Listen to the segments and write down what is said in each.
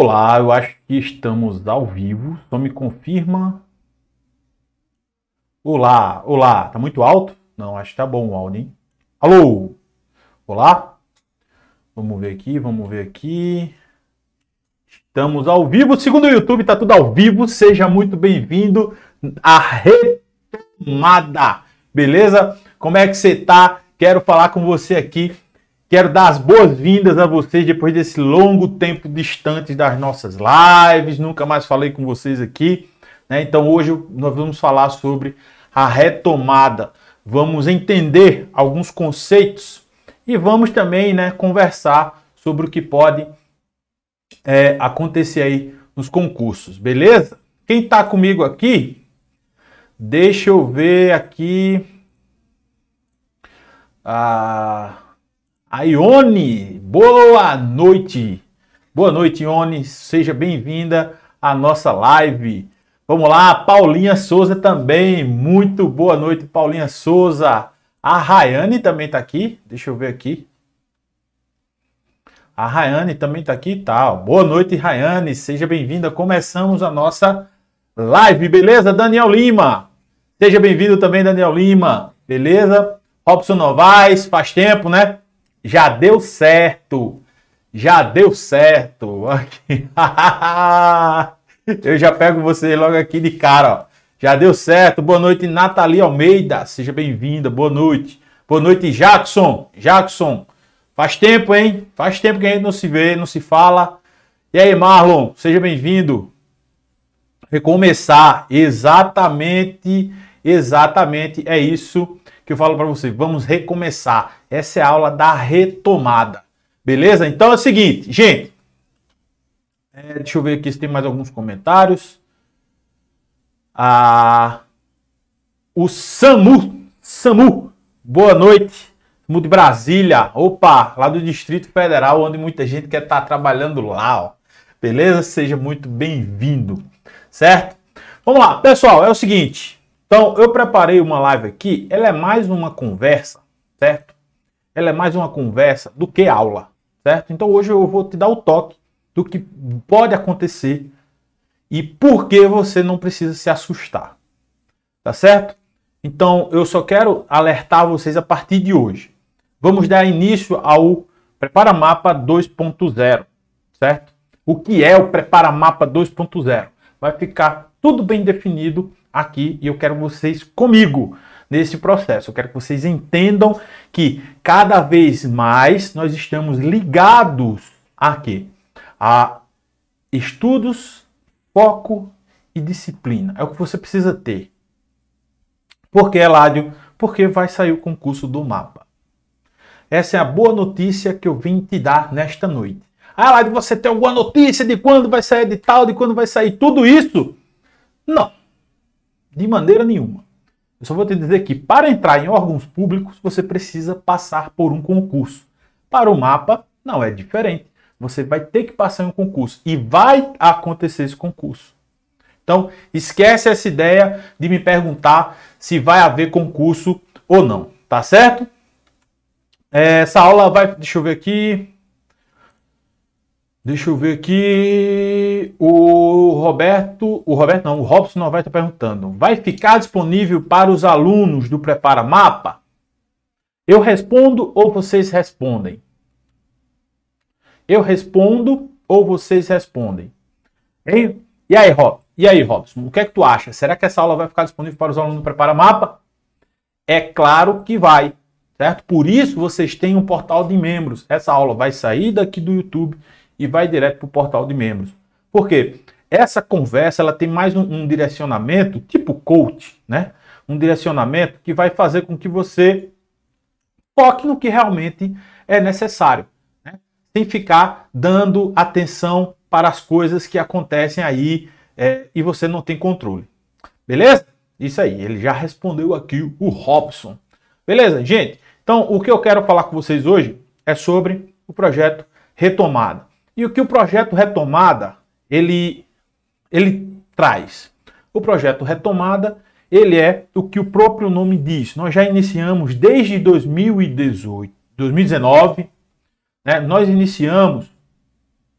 Olá, eu acho que estamos ao vivo. Só me confirma. Olá, olá, tá muito alto? Não, acho que tá bom o áudio, hein? Alô? Olá? Vamos ver aqui, vamos ver aqui. Estamos ao vivo, segundo o YouTube, tá tudo ao vivo. Seja muito bem-vindo à retomada. Beleza? Como é que você tá? Quero falar com você aqui Quero dar as boas-vindas a vocês depois desse longo tempo distante das nossas lives. Nunca mais falei com vocês aqui. Né? Então, hoje nós vamos falar sobre a retomada. Vamos entender alguns conceitos e vamos também né, conversar sobre o que pode é, acontecer aí nos concursos, beleza? Quem está comigo aqui, deixa eu ver aqui. Ah a Ione, boa noite. Boa noite, Ione. Seja bem-vinda à nossa live. Vamos lá, Paulinha Souza também. Muito boa noite, Paulinha Souza. A Rayane também está aqui. Deixa eu ver aqui. A Rayane também está aqui, tal. Tá? Boa noite, Rayane. Seja bem-vinda. Começamos a nossa live, beleza? Daniel Lima. Seja bem-vindo também, Daniel Lima. Beleza? Robson Novaes, faz tempo, né? Já deu certo! Já deu certo! Eu já pego você logo aqui de cara, ó. Já deu certo. Boa noite, Nathalie Almeida. Seja bem-vinda. Boa noite. Boa noite, Jackson. Jackson. Faz tempo, hein? Faz tempo que a gente não se vê, não se fala. E aí, Marlon, seja bem-vindo. Recomeçar. Exatamente, exatamente é isso que eu falo para você, vamos recomeçar. Essa é a aula da retomada. Beleza? Então é o seguinte, gente. É, deixa eu ver aqui se tem mais alguns comentários. Ah, o Samu, Samu, boa noite. Samu de Brasília. Opa, lá do Distrito Federal, onde muita gente quer estar tá trabalhando lá, ó. Beleza? Seja muito bem-vindo, certo? Vamos lá, pessoal, é o seguinte. Então, eu preparei uma live aqui, ela é mais uma conversa, certo? Ela é mais uma conversa do que aula, certo? Então, hoje eu vou te dar o toque do que pode acontecer e por que você não precisa se assustar, tá certo? Então, eu só quero alertar vocês a partir de hoje. Vamos dar início ao Prepara Mapa 2.0, certo? O que é o Prepara Mapa 2.0? Vai ficar tudo bem definido aqui e eu quero vocês comigo nesse processo. Eu quero que vocês entendam que cada vez mais nós estamos ligados aqui a estudos, foco e disciplina. É o que você precisa ter. Por que, Eládio? Porque vai sair o concurso do mapa. Essa é a boa notícia que eu vim te dar nesta noite. Ah, Eládio, você tem alguma notícia de quando vai sair edital, de quando vai sair tudo isso? Não. De maneira nenhuma. Eu só vou te dizer que para entrar em órgãos públicos, você precisa passar por um concurso. Para o mapa, não é diferente. Você vai ter que passar em um concurso e vai acontecer esse concurso. Então, esquece essa ideia de me perguntar se vai haver concurso ou não, tá certo? Essa aula vai, deixa eu ver aqui, Deixa eu ver aqui. O Roberto, o Roberto não, o Robson Novais está perguntando: vai ficar disponível para os alunos do Prepara Mapa? Eu respondo ou vocês respondem? Eu respondo ou vocês respondem? Hein? E aí, Rob? E aí, Robson, o que é que tu acha? Será que essa aula vai ficar disponível para os alunos do Prepara Mapa? É claro que vai, certo? Por isso vocês têm um portal de membros. Essa aula vai sair daqui do YouTube e vai direto para o portal de membros. Por quê? Essa conversa ela tem mais um, um direcionamento, tipo coach, né? Um direcionamento que vai fazer com que você foque no que realmente é necessário, né? sem ficar dando atenção para as coisas que acontecem aí é, e você não tem controle. Beleza? Isso aí, ele já respondeu aqui o Robson. Beleza, gente? Então, o que eu quero falar com vocês hoje é sobre o projeto Retomada. E o que o projeto Retomada ele, ele traz? O projeto Retomada ele é o que o próprio nome diz. Nós já iniciamos desde 2018, 2019, né, nós iniciamos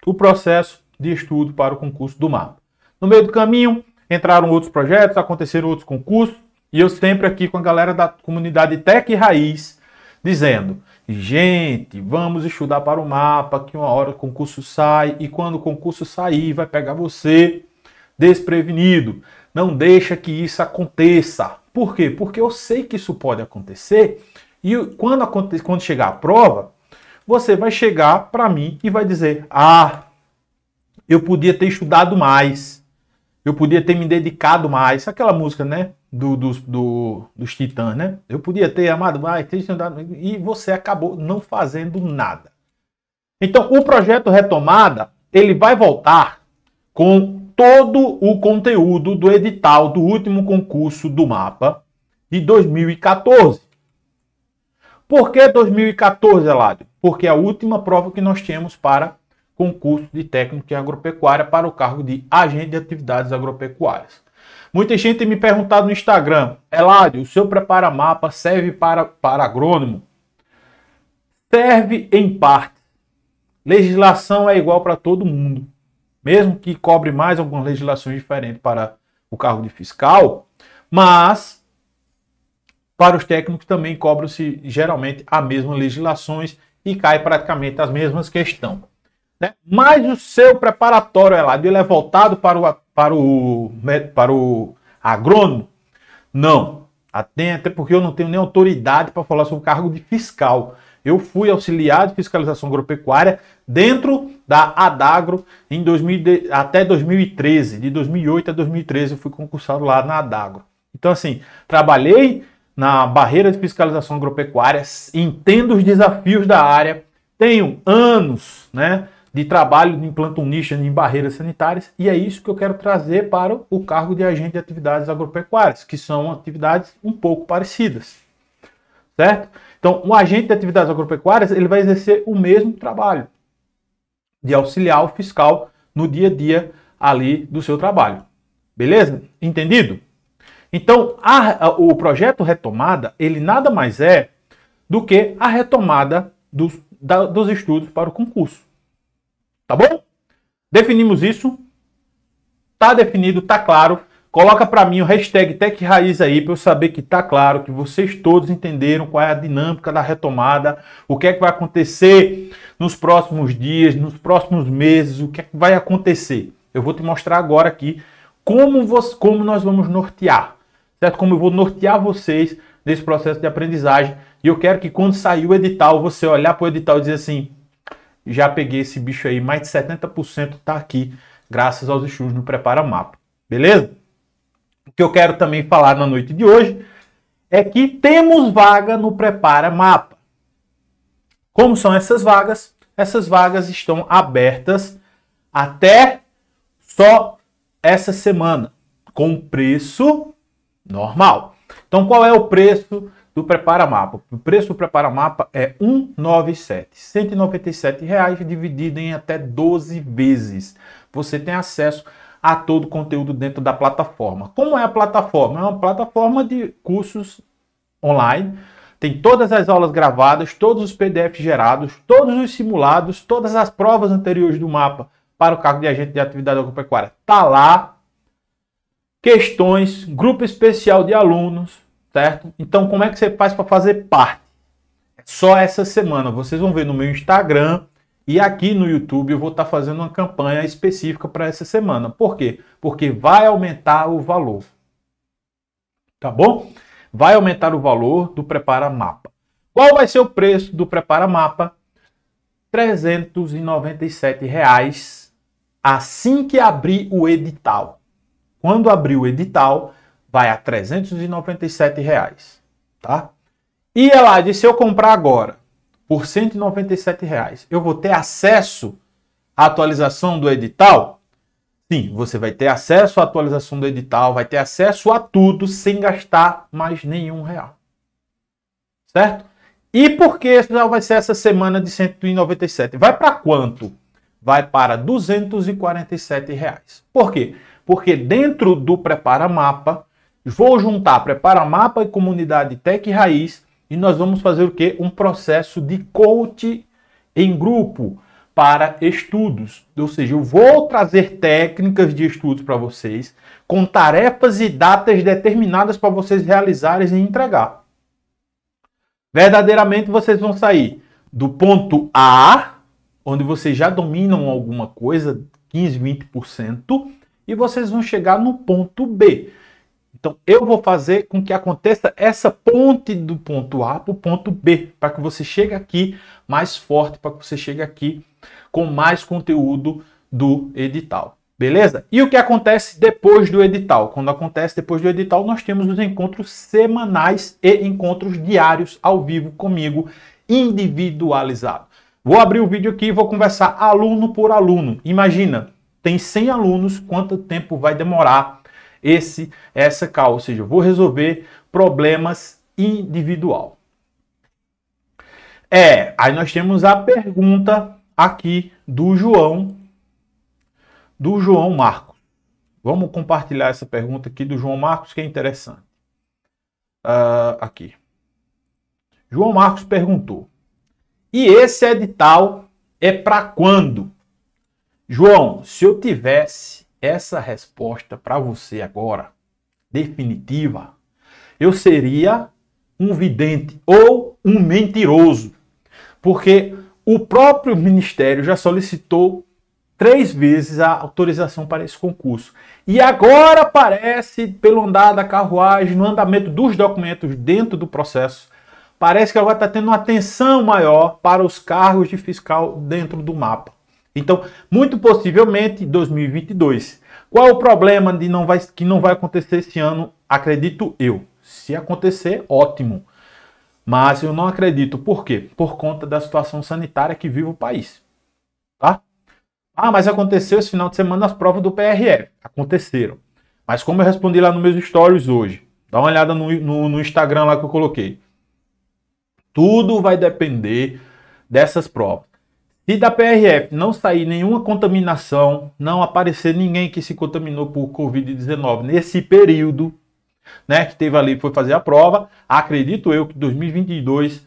o processo de estudo para o concurso do mapa. No meio do caminho, entraram outros projetos, aconteceram outros concursos, e eu sempre aqui com a galera da comunidade Tech Raiz, dizendo: Gente, vamos estudar para o mapa, que uma hora o concurso sai e quando o concurso sair vai pegar você desprevenido. Não deixa que isso aconteça. Por quê? Porque eu sei que isso pode acontecer e quando, acontecer, quando chegar a prova, você vai chegar para mim e vai dizer: Ah, eu podia ter estudado mais, eu podia ter me dedicado mais. Aquela música, né? do, do, do, dos titãs, né? Eu podia ter amado, vai, e você acabou não fazendo nada. Então, o projeto Retomada, ele vai voltar com todo o conteúdo do edital do último concurso do mapa de 2014. Por que 2014, Eládio? Porque é a última prova que nós tínhamos para concurso de técnico em agropecuária para o cargo de agente de atividades agropecuárias. Muita gente tem me perguntado no Instagram, Eladio, o seu prepara-mapa serve para, para agrônomo? Serve em parte. Legislação é igual para todo mundo. Mesmo que cobre mais algumas legislações diferentes para o cargo de fiscal, mas para os técnicos também cobram-se geralmente as mesmas legislações e cai praticamente as mesmas questões. Né? Mas o seu preparatório, Eladio, ele é voltado para o para o, para o agrônomo? Não, até, até porque eu não tenho nem autoridade para falar sobre o cargo de fiscal. Eu fui auxiliar de fiscalização agropecuária dentro da Adagro em 2000, até 2013. De 2008 a 2013 eu fui concursado lá na Adagro. Então, assim, trabalhei na barreira de fiscalização agropecuária, entendo os desafios da área, tenho anos, né? de trabalho em plantonista, em barreiras sanitárias, e é isso que eu quero trazer para o cargo de agente de atividades agropecuárias, que são atividades um pouco parecidas. Certo? Então, um agente de atividades agropecuárias, ele vai exercer o mesmo trabalho de auxiliar o fiscal no dia a dia ali do seu trabalho. Beleza? Entendido? Então, a, a, o projeto Retomada, ele nada mais é do que a retomada dos, da, dos estudos para o concurso. Tá bom? Definimos isso. Tá definido, tá claro. Coloca para mim o hashtag Tech Raiz aí para eu saber que tá claro, que vocês todos entenderam qual é a dinâmica da retomada, o que é que vai acontecer nos próximos dias, nos próximos meses, o que é que vai acontecer. Eu vou te mostrar agora aqui como, você, como nós vamos nortear, certo? Como eu vou nortear vocês nesse processo de aprendizagem. E eu quero que quando sair o edital, você olhar para o edital e dizer assim: já peguei esse bicho aí, mais de 70% está aqui, graças aos estudos no Prepara Mapa. Beleza? O que eu quero também falar na noite de hoje é que temos vaga no Prepara Mapa. Como são essas vagas? Essas vagas estão abertas até só essa semana, com preço normal. Então, qual é o preço do prepara-mapa. O preço do prepara-mapa é R$ 197,00, reais dividido em até 12 vezes. Você tem acesso a todo o conteúdo dentro da plataforma. Como é a plataforma? É uma plataforma de cursos online. Tem todas as aulas gravadas, todos os PDFs gerados, todos os simulados, todas as provas anteriores do mapa para o cargo de agente de atividade agropecuária. Tá lá. Questões, grupo especial de alunos, certo? Então, como é que você faz para fazer parte? Só essa semana, vocês vão ver no meu Instagram e aqui no YouTube eu vou estar tá fazendo uma campanha específica para essa semana. Por quê? Porque vai aumentar o valor. Tá bom? Vai aumentar o valor do prepara mapa. Qual vai ser o preço do prepara mapa? R$ 397,00 assim que abrir o edital. Quando abrir o edital, vai a 397 reais, tá? E ela disse, se eu comprar agora por 197 reais, eu vou ter acesso à atualização do edital? Sim, você vai ter acesso à atualização do edital, vai ter acesso a tudo sem gastar mais nenhum real. Certo? E por que já vai ser essa semana de 197? Vai para quanto? Vai para 247 reais. Por quê? Porque dentro do prepara mapa Vou juntar Prepara Mapa e Comunidade Tech Raiz e nós vamos fazer o que? Um processo de coach em grupo para estudos. Ou seja, eu vou trazer técnicas de estudos para vocês, com tarefas e datas determinadas para vocês realizarem e entregar. Verdadeiramente vocês vão sair do ponto A, onde vocês já dominam alguma coisa, 15, 20%, e vocês vão chegar no ponto B então, eu vou fazer com que aconteça essa ponte do ponto A para o ponto B, para que você chegue aqui mais forte, para que você chegue aqui com mais conteúdo do edital. Beleza? E o que acontece depois do edital? Quando acontece depois do edital, nós temos os encontros semanais e encontros diários ao vivo comigo, individualizado. Vou abrir o vídeo aqui e vou conversar aluno por aluno. Imagina, tem 100 alunos, quanto tempo vai demorar esse essa causa, ou seja, eu vou resolver problemas individual. É, aí nós temos a pergunta aqui do João do João Marcos. Vamos compartilhar essa pergunta aqui do João Marcos que é interessante. Uh, aqui. João Marcos perguntou: e esse edital é para quando? João, se eu tivesse essa resposta para você agora, definitiva, eu seria um vidente ou um mentiroso. Porque o próprio ministério já solicitou três vezes a autorização para esse concurso. E agora parece, pelo andar da carruagem, no andamento dos documentos dentro do processo, parece que agora está tendo uma atenção maior para os cargos de fiscal dentro do mapa. Então, muito possivelmente 2022. Qual o problema de não vai, que não vai acontecer esse ano? Acredito eu. Se acontecer, ótimo. Mas eu não acredito. Por quê? Por conta da situação sanitária que vive o país. Tá? Ah, mas aconteceu esse final de semana as provas do PRE. Aconteceram. Mas como eu respondi lá no meus stories hoje, dá uma olhada no, no, no Instagram lá que eu coloquei. Tudo vai depender dessas provas. Se da PRF não sair nenhuma contaminação, não aparecer ninguém que se contaminou por Covid-19 nesse período, né, que teve ali, foi fazer a prova, acredito eu que 2022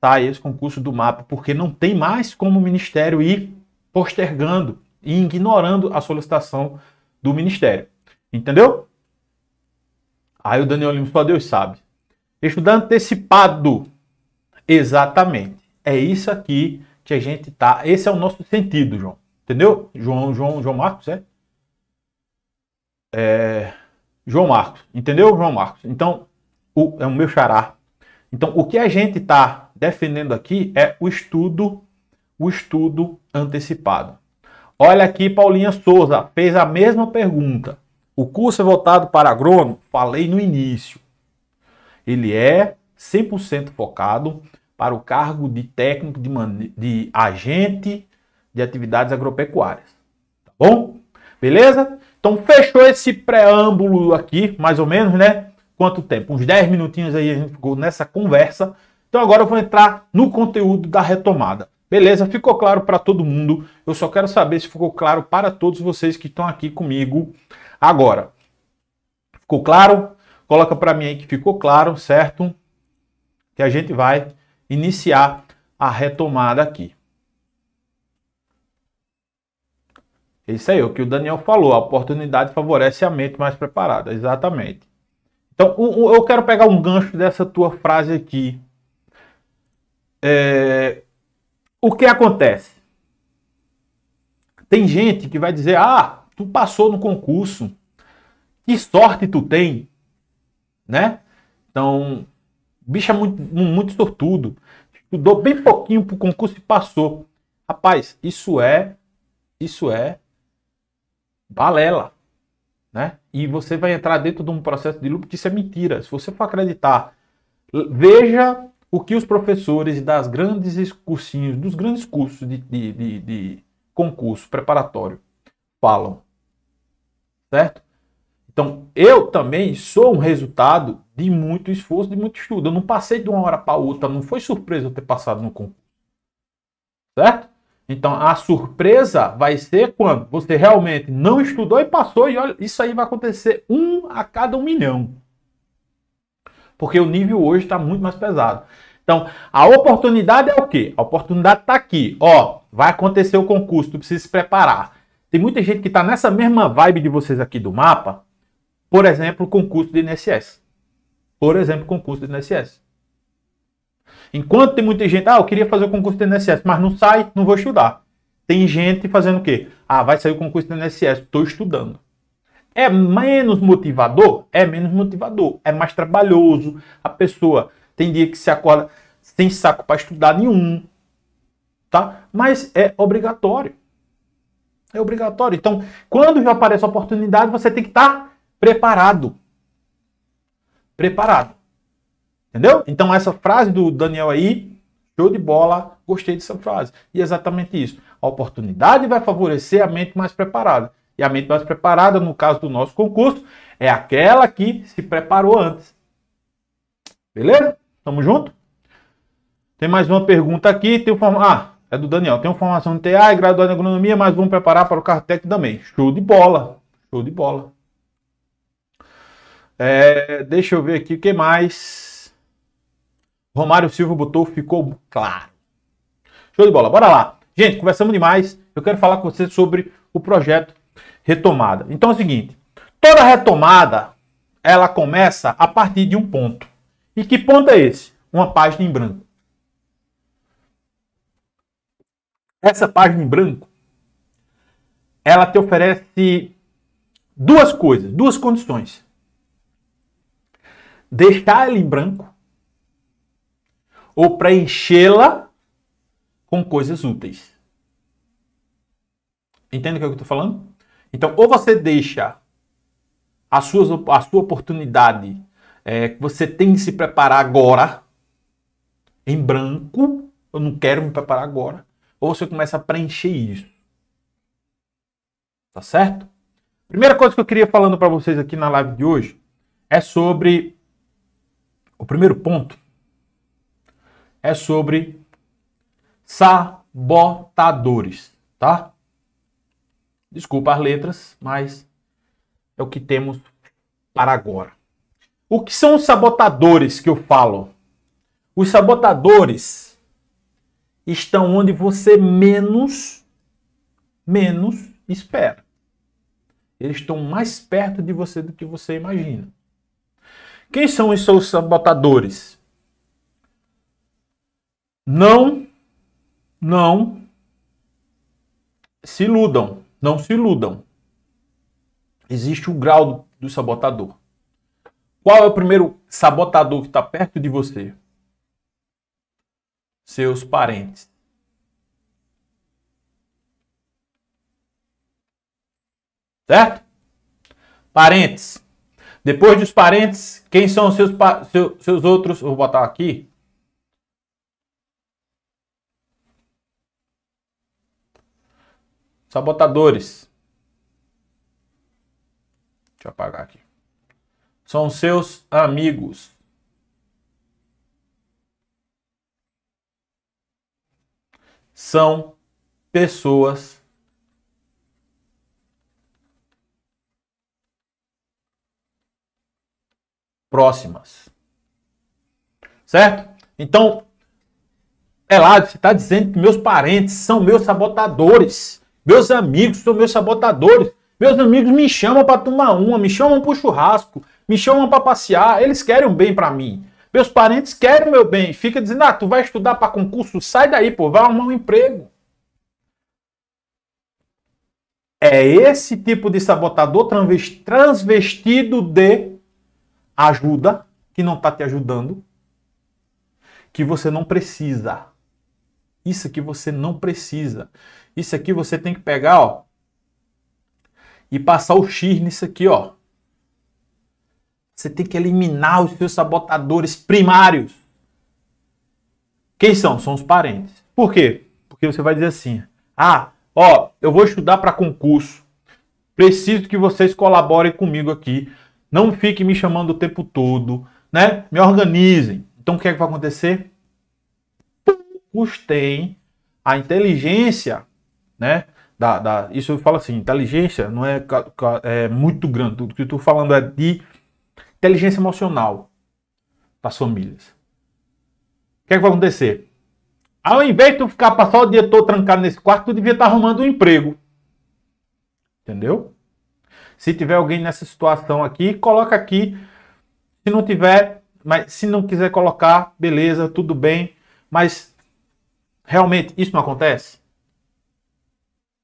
sai esse concurso do MAP, porque não tem mais como o Ministério ir postergando e ignorando a solicitação do Ministério. Entendeu? Aí o Daniel Lima só Deus sabe. Estudante antecipado. Exatamente. É isso aqui que a gente tá. Esse é o nosso sentido, João. Entendeu? João, João, João Marcos, é? é... João Marcos. Entendeu, João Marcos? Então, o, é o meu xará. Então, o que a gente está defendendo aqui é o estudo, o estudo antecipado. Olha aqui, Paulinha Souza fez a mesma pergunta. O curso é voltado para agrônomo? Falei no início. Ele é 100% focado para o cargo de técnico de, man... de agente de atividades agropecuárias. Tá bom? Beleza? Então fechou esse preâmbulo aqui, mais ou menos, né? Quanto tempo? Uns 10 minutinhos aí a gente ficou nessa conversa. Então agora eu vou entrar no conteúdo da retomada. Beleza? Ficou claro para todo mundo? Eu só quero saber se ficou claro para todos vocês que estão aqui comigo agora. Ficou claro? Coloca para mim aí que ficou claro, certo? Que a gente vai iniciar a retomada aqui. Isso aí, o que o Daniel falou, a oportunidade favorece a mente mais preparada, exatamente. Então, eu quero pegar um gancho dessa tua frase aqui. É, o que acontece? Tem gente que vai dizer: ah, tu passou no concurso, que sorte tu tem, né? Então, bicho é muito, muito sortudo. Estudou bem pouquinho pro concurso e passou. Rapaz, isso é. Isso é. Balela. Né? E você vai entrar dentro de um processo de lucro que isso é mentira. Se você for acreditar, veja o que os professores das grandes cursinhos, dos grandes cursos de, de, de, de concurso preparatório falam. Certo? Então, eu também sou um resultado de muito esforço, de muito estudo. Eu não passei de uma hora para outra, não foi surpresa eu ter passado no concurso. Certo? Então, a surpresa vai ser quando você realmente não estudou e passou, e olha, isso aí vai acontecer um a cada um milhão. Porque o nível hoje está muito mais pesado. Então, a oportunidade é o quê? A oportunidade está aqui. Ó, vai acontecer o concurso, tu precisa se preparar. Tem muita gente que está nessa mesma vibe de vocês aqui do mapa, por exemplo, concurso do INSS. Por exemplo, concurso do INSS. Enquanto tem muita gente, ah, eu queria fazer o concurso do INSS, mas não sai, não vou estudar. Tem gente fazendo o quê? Ah, vai sair o concurso do INSS, estou estudando. É menos motivador? É menos motivador. É mais trabalhoso. A pessoa tem dia que se acorda sem saco para estudar nenhum. Tá? Mas é obrigatório. É obrigatório. Então, quando já aparece a oportunidade, você tem que estar tá preparado. Preparado. Entendeu? Então, essa frase do Daniel aí, show de bola, gostei dessa frase. E é exatamente isso. A oportunidade vai favorecer a mente mais preparada. E a mente mais preparada, no caso do nosso concurso, é aquela que se preparou antes. Beleza? Tamo junto? Tem mais uma pergunta aqui. Tem form... Ah, é do Daniel. Tem uma formação em TA e é graduado em agronomia, mas vamos preparar para o carro técnico também. Show de bola. Show de bola. É, deixa eu ver aqui o que mais. Romário Silva botou, ficou claro. Show de bola, bora lá. Gente, conversamos demais. Eu quero falar com você sobre o projeto Retomada. Então é o seguinte: toda retomada ela começa a partir de um ponto. E que ponto é esse? Uma página em branco. Essa página em branco ela te oferece duas coisas, duas condições deixar ele branco ou preenchê-la com coisas úteis. Entende o que eu estou falando? Então, ou você deixa a sua, a sua oportunidade é, que você tem de se preparar agora, em branco, eu não quero me preparar agora, ou você começa a preencher isso. Tá certo? Primeira coisa que eu queria falando para vocês aqui na live de hoje é sobre o primeiro ponto é sobre sabotadores, tá? Desculpa as letras, mas é o que temos para agora. O que são os sabotadores que eu falo? Os sabotadores estão onde você menos menos espera. Eles estão mais perto de você do que você imagina. Quem são os seus sabotadores? Não, não se iludam, não se iludam. Existe o grau do sabotador. Qual é o primeiro sabotador que está perto de você? Seus parentes. Certo? Parentes. Depois dos parentes, quem são os seus, seus outros? Vou botar aqui. Sabotadores. Deixa eu apagar aqui. São seus amigos. São pessoas próximas. Certo? Então, é lá você está dizendo que meus parentes são meus sabotadores. Meus amigos são meus sabotadores. Meus amigos me chamam para tomar uma, me chamam para churrasco, me chamam para passear. Eles querem o bem para mim. Meus parentes querem o meu bem. Fica dizendo, ah, tu vai estudar para concurso? Sai daí, pô, vai arrumar um emprego. É esse tipo de sabotador transvestido de ajuda que não está te ajudando, que você não precisa. Isso aqui você não precisa. Isso aqui você tem que pegar, ó, e passar o X nisso aqui, ó. Você tem que eliminar os seus sabotadores primários. Quem são? São os parentes. Por quê? Porque você vai dizer assim: "Ah, ó, eu vou estudar para concurso. Preciso que vocês colaborem comigo aqui não fique me chamando o tempo todo, né? Me organizem. Então o que é que vai acontecer? Poucos têm a inteligência, né? Da, da, isso eu falo assim, inteligência não é, é muito grande. O que eu estou falando é de inteligência emocional das famílias. O que, é que vai acontecer? Ao invés de tu ficar passar o dia todo trancado nesse quarto, tu devia estar tá arrumando um emprego. Entendeu? Se tiver alguém nessa situação aqui, coloca aqui. Se não tiver, mas se não quiser colocar, beleza, tudo bem. Mas realmente isso não acontece?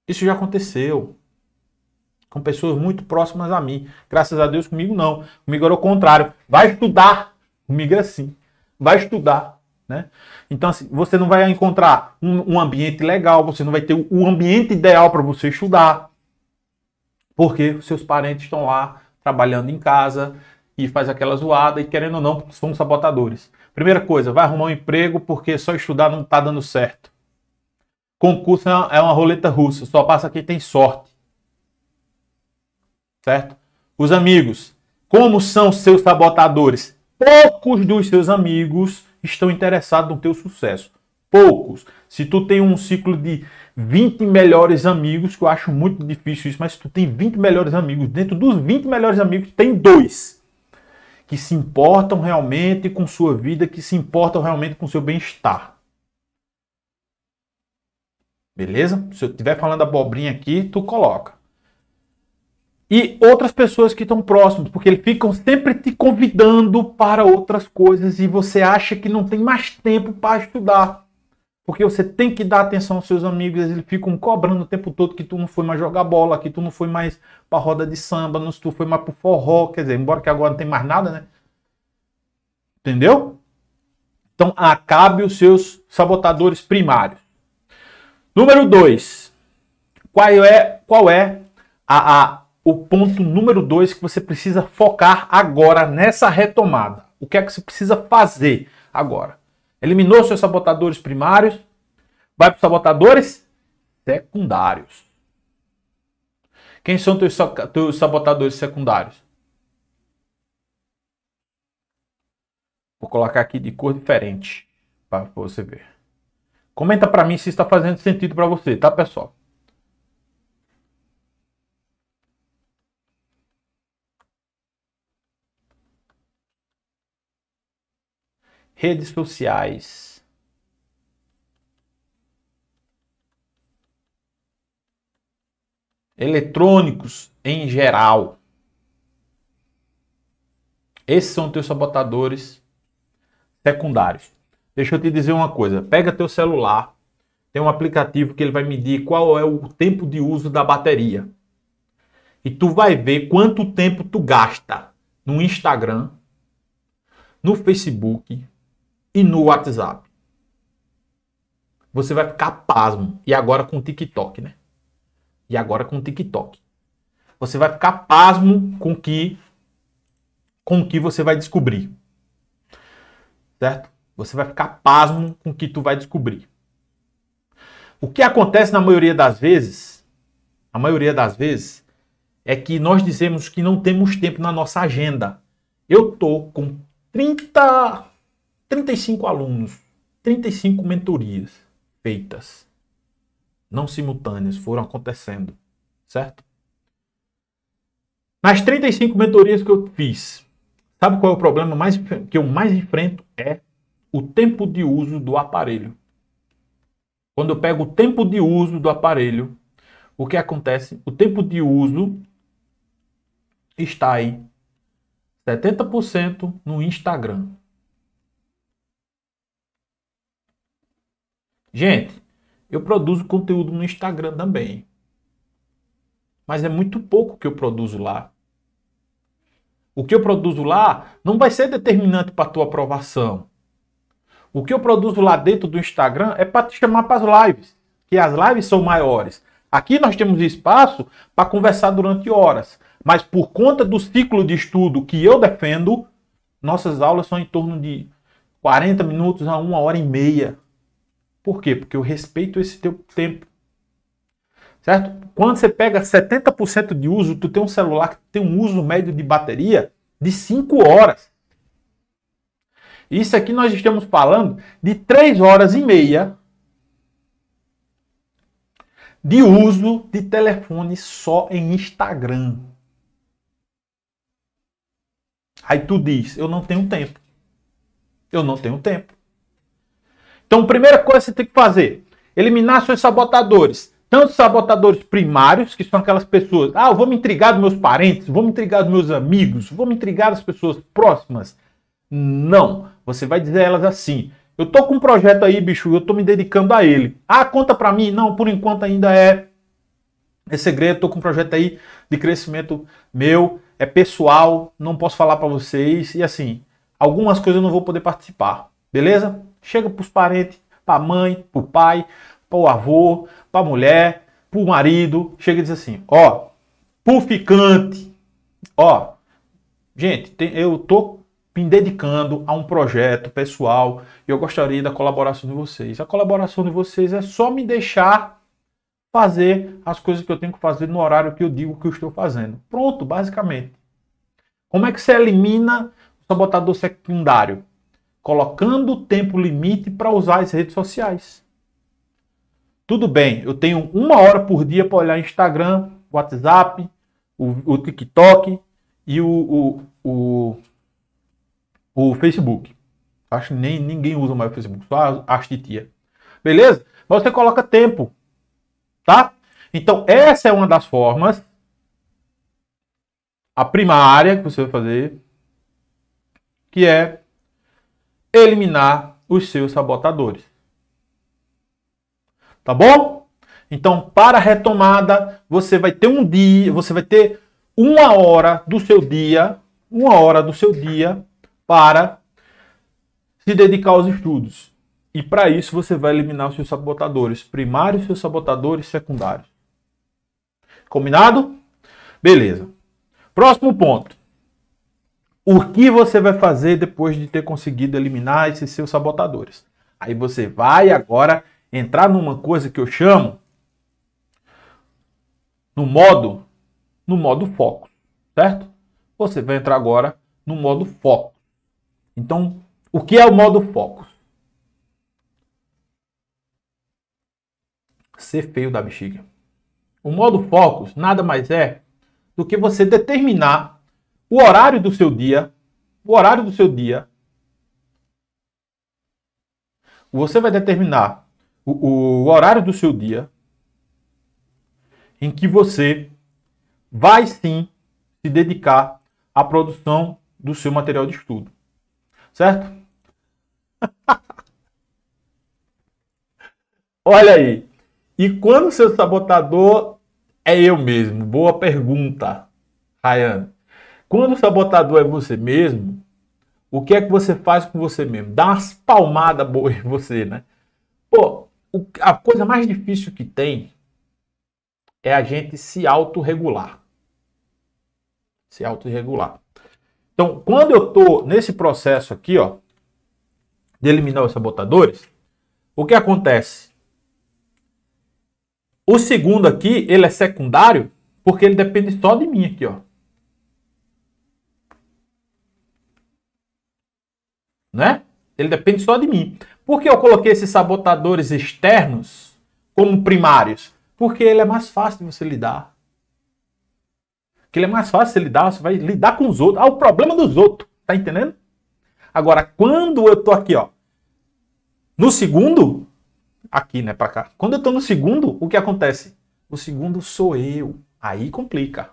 Isso já aconteceu com pessoas muito próximas a mim. Graças a Deus comigo não. Comigo era o contrário. Vai estudar. Comigo é assim. Vai estudar. Né? Então, assim, você não vai encontrar um, um ambiente legal, você não vai ter o um ambiente ideal para você estudar porque os seus parentes estão lá trabalhando em casa e faz aquela zoada e querendo ou não, são sabotadores. Primeira coisa, vai arrumar um emprego porque só estudar não está dando certo. Concurso é, é uma roleta russa, só passa quem tem sorte. Certo? Os amigos, como são seus sabotadores? Poucos dos seus amigos estão interessados no teu sucesso. Poucos. Se tu tem um ciclo de 20 melhores amigos, que eu acho muito difícil isso, mas tu tem 20 melhores amigos. Dentro dos 20 melhores amigos, tem dois que se importam realmente com sua vida, que se importam realmente com seu bem-estar. Beleza? Se eu estiver falando abobrinha aqui, tu coloca. E outras pessoas que estão próximas, porque eles ficam sempre te convidando para outras coisas e você acha que não tem mais tempo para estudar porque você tem que dar atenção aos seus amigos, eles ficam cobrando o tempo todo que tu não foi mais jogar bola, que tu não foi mais pra roda de samba, não tu foi mais pro forró, quer dizer, embora que agora não tem mais nada, né? Entendeu? Então acabe os seus sabotadores primários. Número 2. Qual é, qual é a, a, o ponto número 2 que você precisa focar agora nessa retomada? O que é que você precisa fazer agora? Eliminou seus sabotadores primários, vai para os sabotadores secundários. Quem são teus, teus sabotadores secundários? Vou colocar aqui de cor diferente para você ver. Comenta para mim se está fazendo sentido para você, tá, pessoal? redes sociais. Eletrônicos em geral. Esses são teus sabotadores secundários. Deixa eu te dizer uma coisa. Pega teu celular, tem um aplicativo que ele vai medir qual é o tempo de uso da bateria. E tu vai ver quanto tempo tu gasta no Instagram, no Facebook, e no WhatsApp. Você vai ficar pasmo. E agora com o TikTok, né? E agora com o TikTok. Você vai ficar pasmo com que com que você vai descobrir. Certo? Você vai ficar pasmo com o que tu vai descobrir. O que acontece na maioria das vezes, a maioria das vezes, é que nós dizemos que não temos tempo na nossa agenda. Eu tô com 30 35 alunos, 35 mentorias feitas, não simultâneas, foram acontecendo, certo? Nas 35 mentorias que eu fiz, sabe qual é o problema mais, que eu mais enfrento? É o tempo de uso do aparelho. Quando eu pego o tempo de uso do aparelho, o que acontece? O tempo de uso está aí 70% no Instagram, Gente, eu produzo conteúdo no Instagram também. Mas é muito pouco que eu produzo lá. O que eu produzo lá não vai ser determinante para a tua aprovação. O que eu produzo lá dentro do Instagram é para te chamar para as lives, que as lives são maiores. Aqui nós temos espaço para conversar durante horas, mas por conta do ciclo de estudo que eu defendo, nossas aulas são em torno de 40 minutos a uma hora e meia. Por quê? Porque eu respeito esse teu tempo. Certo? Quando você pega 70% de uso, tu tem um celular que tem um uso médio de bateria de 5 horas. Isso aqui nós estamos falando de 3 horas e meia de uso de telefone só em Instagram. Aí tu diz, eu não tenho tempo. Eu não tenho tempo. Então, primeira coisa que você tem que fazer: eliminar seus sabotadores. Tanto sabotadores primários, que são aquelas pessoas, ah, eu vou me intrigar dos meus parentes, vou me intrigar dos meus amigos, vou me intrigar das pessoas próximas. Não, você vai dizer a elas assim: eu tô com um projeto aí, bicho, eu tô me dedicando a ele. Ah, conta para mim, não, por enquanto ainda é é segredo, tô com um projeto aí de crescimento meu, é pessoal, não posso falar para vocês e assim, algumas coisas eu não vou poder participar. Beleza? Chega para os parentes, para a mãe, para o pai, para o avô, para a mulher, para o marido. Chega e diz assim: ó, pro ficante, ó, gente, tem, eu tô me dedicando a um projeto pessoal e eu gostaria da colaboração de vocês. A colaboração de vocês é só me deixar fazer as coisas que eu tenho que fazer no horário que eu digo que eu estou fazendo. Pronto, basicamente. Como é que você elimina o sabotador secundário? colocando tempo limite para usar as redes sociais. Tudo bem, eu tenho uma hora por dia para olhar Instagram, WhatsApp, o, o TikTok e o, o, o, o Facebook. Acho que nem ninguém usa mais o Facebook, só acho de Beleza? Mas você coloca tempo, tá? Então, essa é uma das formas. A primária que você vai fazer, que é eliminar os seus sabotadores. Tá bom? Então, para a retomada, você vai ter um dia, você vai ter uma hora do seu dia, uma hora do seu dia para se dedicar aos estudos. E para isso você vai eliminar os seus sabotadores primários, seus sabotadores secundários. Combinado? Beleza. Próximo ponto o que você vai fazer depois de ter conseguido eliminar esses seus sabotadores. Aí você vai agora entrar numa coisa que eu chamo no modo no modo foco, certo? Você vai entrar agora no modo foco. Então, o que é o modo foco? Ser feio da bexiga. O modo foco nada mais é do que você determinar o horário do seu dia, o horário do seu dia, você vai determinar o, o, horário do seu dia em que você vai sim se dedicar à produção do seu material de estudo. Certo? Olha aí. E quando seu sabotador é eu mesmo? Boa pergunta, Ryan. Quando o sabotador é você mesmo, o que é que você faz com você mesmo? Dá umas palmadas boas em você, né? Pô, o, a coisa mais difícil que tem é a gente se autorregular. Se autorregular. Então, quando eu tô nesse processo aqui, ó, de eliminar os sabotadores, o que acontece? O segundo aqui, ele é secundário porque ele depende só de mim aqui, ó. né? Ele depende só de mim. Por que eu coloquei esses sabotadores externos como primários? Porque ele é mais fácil de você lidar. Porque ele é mais fácil de você lidar, você vai lidar com os outros. Ah, o problema dos outros, tá entendendo? Agora, quando eu tô aqui, ó, no segundo, aqui, né, para cá. Quando eu tô no segundo, o que acontece? O segundo sou eu. Aí complica.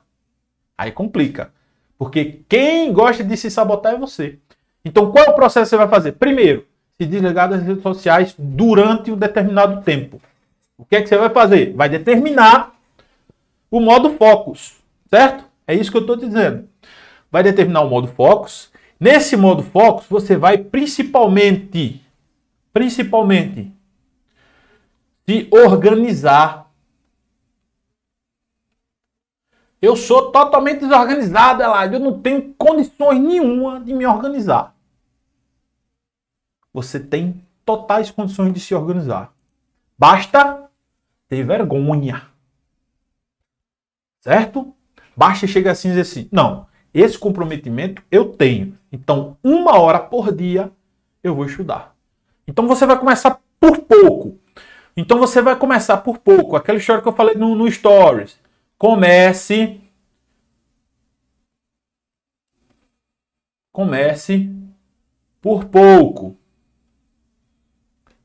Aí complica. Porque quem gosta de se sabotar é você. Então, qual é o processo que você vai fazer? Primeiro, se desligar das redes sociais durante um determinado tempo. O que é que você vai fazer? Vai determinar o modo focus, certo? É isso que eu estou dizendo. Vai determinar o modo focus. Nesse modo focus, você vai principalmente, principalmente, se organizar. Eu sou totalmente desorganizado, Eladio. Eu não tenho condições nenhuma de me organizar você tem totais condições de se organizar. Basta ter vergonha. Certo? Basta chegar assim e dizer assim: não, esse comprometimento eu tenho. Então, uma hora por dia eu vou estudar. Então, você vai começar por pouco. Então, você vai começar por pouco. Aquela história que eu falei no, no Stories. Comece. Comece por pouco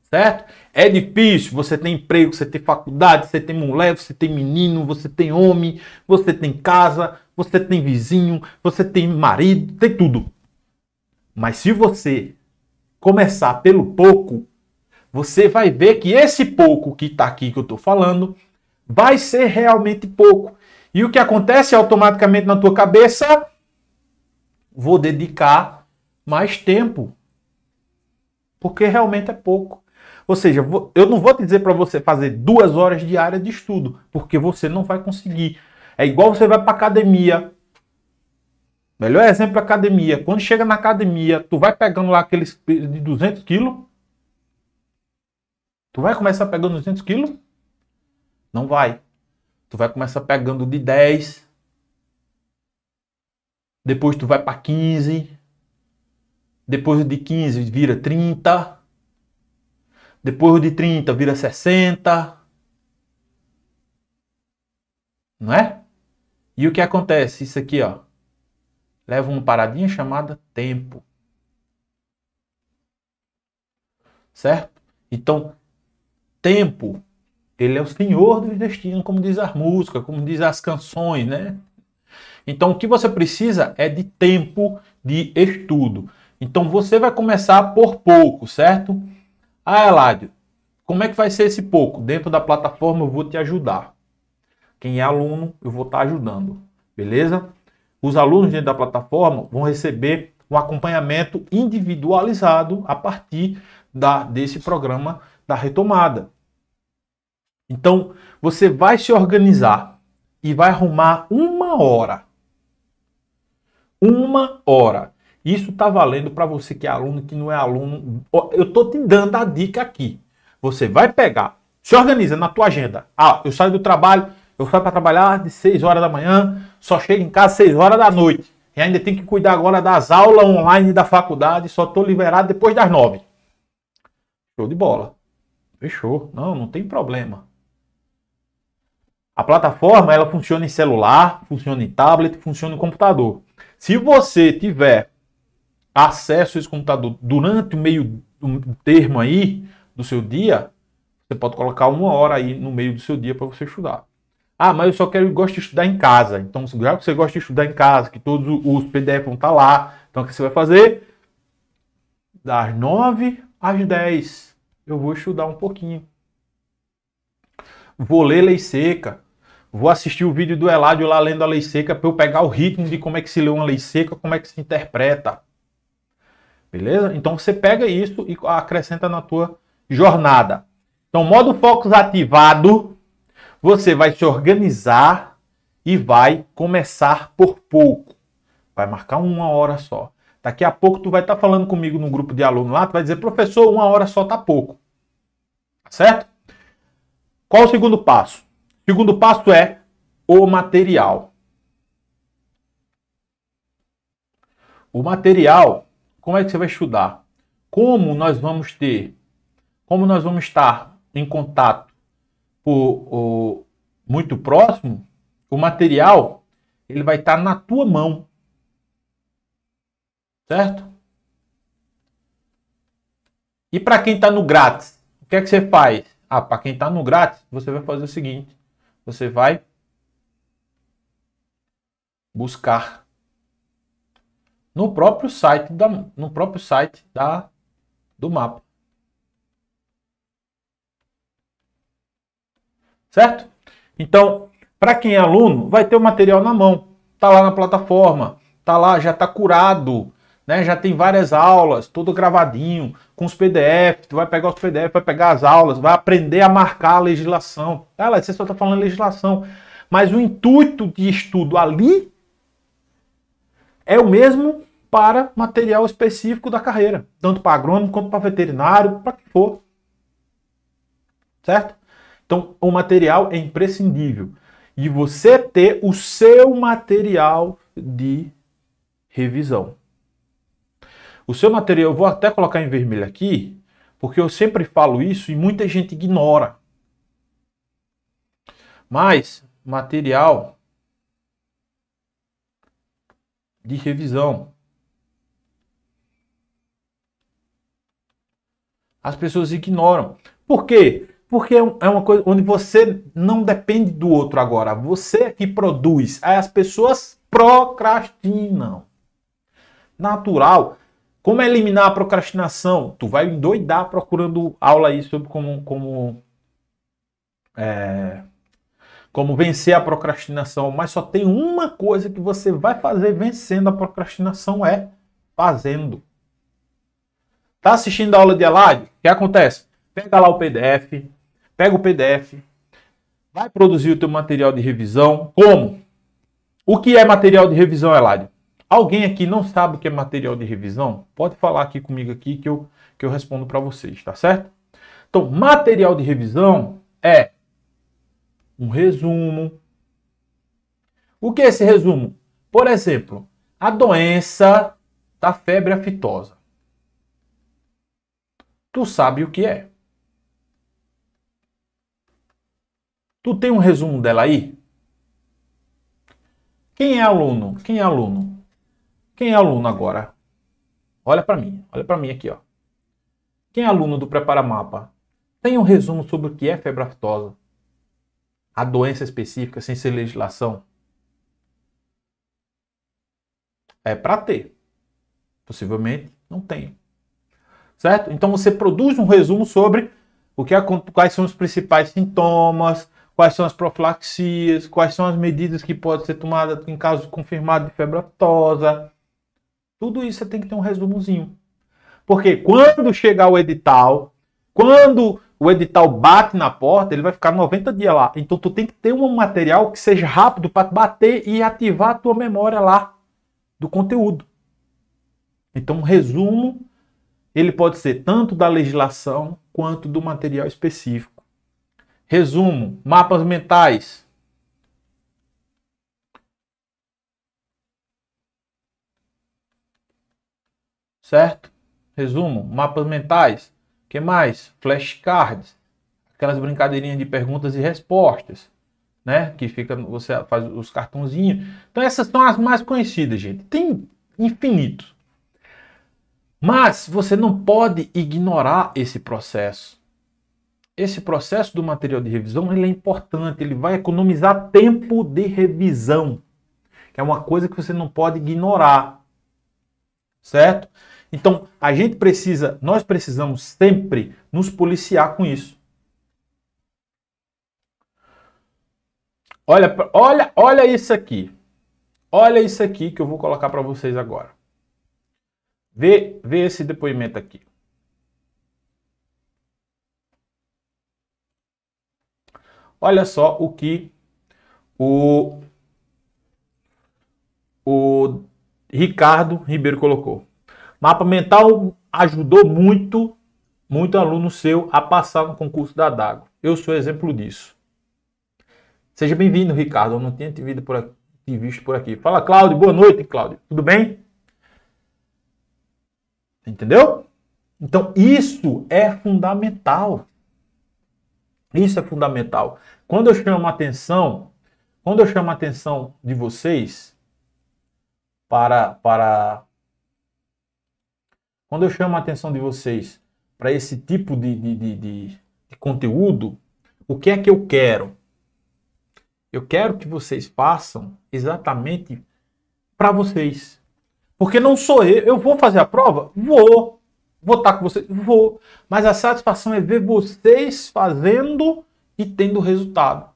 certo? É difícil, você tem emprego, você tem faculdade, você tem mulher, você tem menino, você tem homem, você tem casa, você tem vizinho, você tem marido, tem tudo. Mas se você começar pelo pouco, você vai ver que esse pouco que está aqui que eu estou falando vai ser realmente pouco. E o que acontece automaticamente na tua cabeça? Vou dedicar mais tempo. Porque realmente é pouco. Ou seja, eu não vou te dizer para você fazer duas horas diárias de estudo, porque você não vai conseguir. É igual você vai para academia. Melhor exemplo é academia. Quando chega na academia, tu vai pegando lá aqueles de 200 quilos. Tu vai começar pegando 200 quilos? Não vai. Tu vai começar pegando de 10. Depois tu vai para 15. Depois de 15 vira 30. Depois de 30 vira 60. Não é? E o que acontece? Isso aqui, ó. Leva uma paradinha chamada tempo. Certo? Então, tempo, ele é o senhor do destino, como diz as músicas, como diz as canções, né? Então, o que você precisa é de tempo de estudo. Então, você vai começar por pouco, certo? Ah, Eládio, como é que vai ser esse pouco? Dentro da plataforma eu vou te ajudar. Quem é aluno, eu vou estar ajudando, beleza? Os alunos dentro da plataforma vão receber um acompanhamento individualizado a partir da, desse programa da retomada. Então, você vai se organizar e vai arrumar uma hora. Uma hora isso está valendo para você que é aluno, que não é aluno. Eu estou te dando a dica aqui. Você vai pegar, se organiza na tua agenda. Ah, eu saio do trabalho, eu saio para trabalhar de 6 horas da manhã, só chego em casa 6 horas da noite. E ainda tem que cuidar agora das aulas online da faculdade, só estou liberado depois das 9. Show de bola. Fechou. Não, não tem problema. A plataforma ela funciona em celular, funciona em tablet, funciona em computador. Se você tiver acesso a esse computador durante o meio do termo aí do seu dia, você pode colocar uma hora aí no meio do seu dia para você estudar. Ah, mas eu só quero, gosto de estudar em casa. Então, já que você gosta de estudar em casa, que todos os PDF vão estar tá lá, então o que você vai fazer? Das 9 às 10, eu vou estudar um pouquinho. Vou ler Lei Seca. Vou assistir o vídeo do Eladio lá lendo a Lei Seca para eu pegar o ritmo de como é que se lê uma Lei Seca, como é que se interpreta. Beleza? Então você pega isso e acrescenta na tua jornada. Então, modo focos ativado, você vai se organizar e vai começar por pouco. Vai marcar uma hora só. Daqui a pouco tu vai estar tá falando comigo no grupo de aluno lá, tu vai dizer, professor, uma hora só tá pouco. Tá certo? Qual o segundo passo? O segundo passo é o material. O material como é que você vai estudar? Como nós vamos ter? Como nós vamos estar em contato por, o, muito próximo? O material ele vai estar na tua mão, certo? E para quem está no grátis, o que é que você faz? Ah, para quem está no grátis, você vai fazer o seguinte: você vai buscar no próprio site da, no próprio site da, do mapa. Certo? Então, para quem é aluno, vai ter o material na mão. Tá lá na plataforma, tá lá, já tá curado, né? Já tem várias aulas, tudo gravadinho, com os PDF, tu vai pegar os PDF, vai pegar as aulas, vai aprender a marcar a legislação. Ah, você só tá falando legislação, mas o intuito de estudo ali é o mesmo para material específico da carreira, tanto para agrônomo quanto para veterinário, para que for. Certo? Então, o material é imprescindível. E você ter o seu material de revisão. O seu material, eu vou até colocar em vermelho aqui, porque eu sempre falo isso e muita gente ignora. Mas, material de revisão. as pessoas ignoram. Por quê? Porque é, é uma coisa onde você não depende do outro agora. Você é que produz. Aí as pessoas procrastinam. Natural. Como eliminar a procrastinação? Tu vai endoidar procurando aula aí sobre como, como, é, como vencer a procrastinação. Mas só tem uma coisa que você vai fazer vencendo a procrastinação é fazendo. Tá assistindo a aula de Eladio? O que acontece? Pega lá o PDF, pega o PDF, vai produzir o teu material de revisão. Como? O que é material de revisão, Eladio? Alguém aqui não sabe o que é material de revisão? Pode falar aqui comigo aqui que eu, que eu respondo para vocês, tá certo? Então, material de revisão é um resumo. O que é esse resumo? Por exemplo, a doença da febre aftosa tu sabe o que é. Tu tem um resumo dela aí? Quem é aluno? Quem é aluno? Quem é aluno agora? Olha para mim, olha para mim aqui, ó. Quem é aluno do Prepara Mapa? Tem um resumo sobre o que é febre aftosa. A doença específica sem ser legislação. É para ter. Possivelmente não tem certo? Então você produz um resumo sobre o que quais são os principais sintomas, quais são as profilaxias, quais são as medidas que podem ser tomadas em caso confirmado de febre aftosa. Tudo isso você tem que ter um resumozinho. Porque quando chegar o edital, quando o edital bate na porta, ele vai ficar 90 dias lá. Então tu tem que ter um material que seja rápido para bater e ativar a tua memória lá do conteúdo. Então, um resumo ele pode ser tanto da legislação quanto do material específico. Resumo: mapas mentais. Certo? Resumo: mapas mentais. O que mais? Flashcards. Aquelas brincadeirinhas de perguntas e respostas. Né? Que fica, você faz os cartãozinhos. Então essas são as mais conhecidas, gente. Tem infinito. Mas você não pode ignorar esse processo. Esse processo do material de revisão ele é importante, ele vai economizar tempo de revisão, que é uma coisa que você não pode ignorar, certo? Então a gente precisa, nós precisamos sempre nos policiar com isso. Olha, olha, olha isso aqui. Olha isso aqui que eu vou colocar para vocês agora. Vê, vê esse depoimento aqui. Olha só o que o, o Ricardo Ribeiro colocou. Mapa mental ajudou muito, muito aluno seu a passar no concurso da DAGO. Eu sou exemplo disso. Seja bem-vindo, Ricardo. Eu não tinha te, te visto por aqui. Fala, Cláudio. Boa noite, Cláudio. Tudo bem? Entendeu? Então, isso é fundamental. Isso é fundamental. Quando eu chamo a atenção, quando eu chamo a atenção de vocês para para quando eu chamo a atenção de vocês para esse tipo de, de, de, de, conteúdo, o que é que eu quero? Eu quero que vocês façam exatamente para vocês. Porque não sou eu. Eu vou fazer a prova? Vou. Vou estar tá com vocês? Vou. Mas a satisfação é ver vocês fazendo e tendo resultado.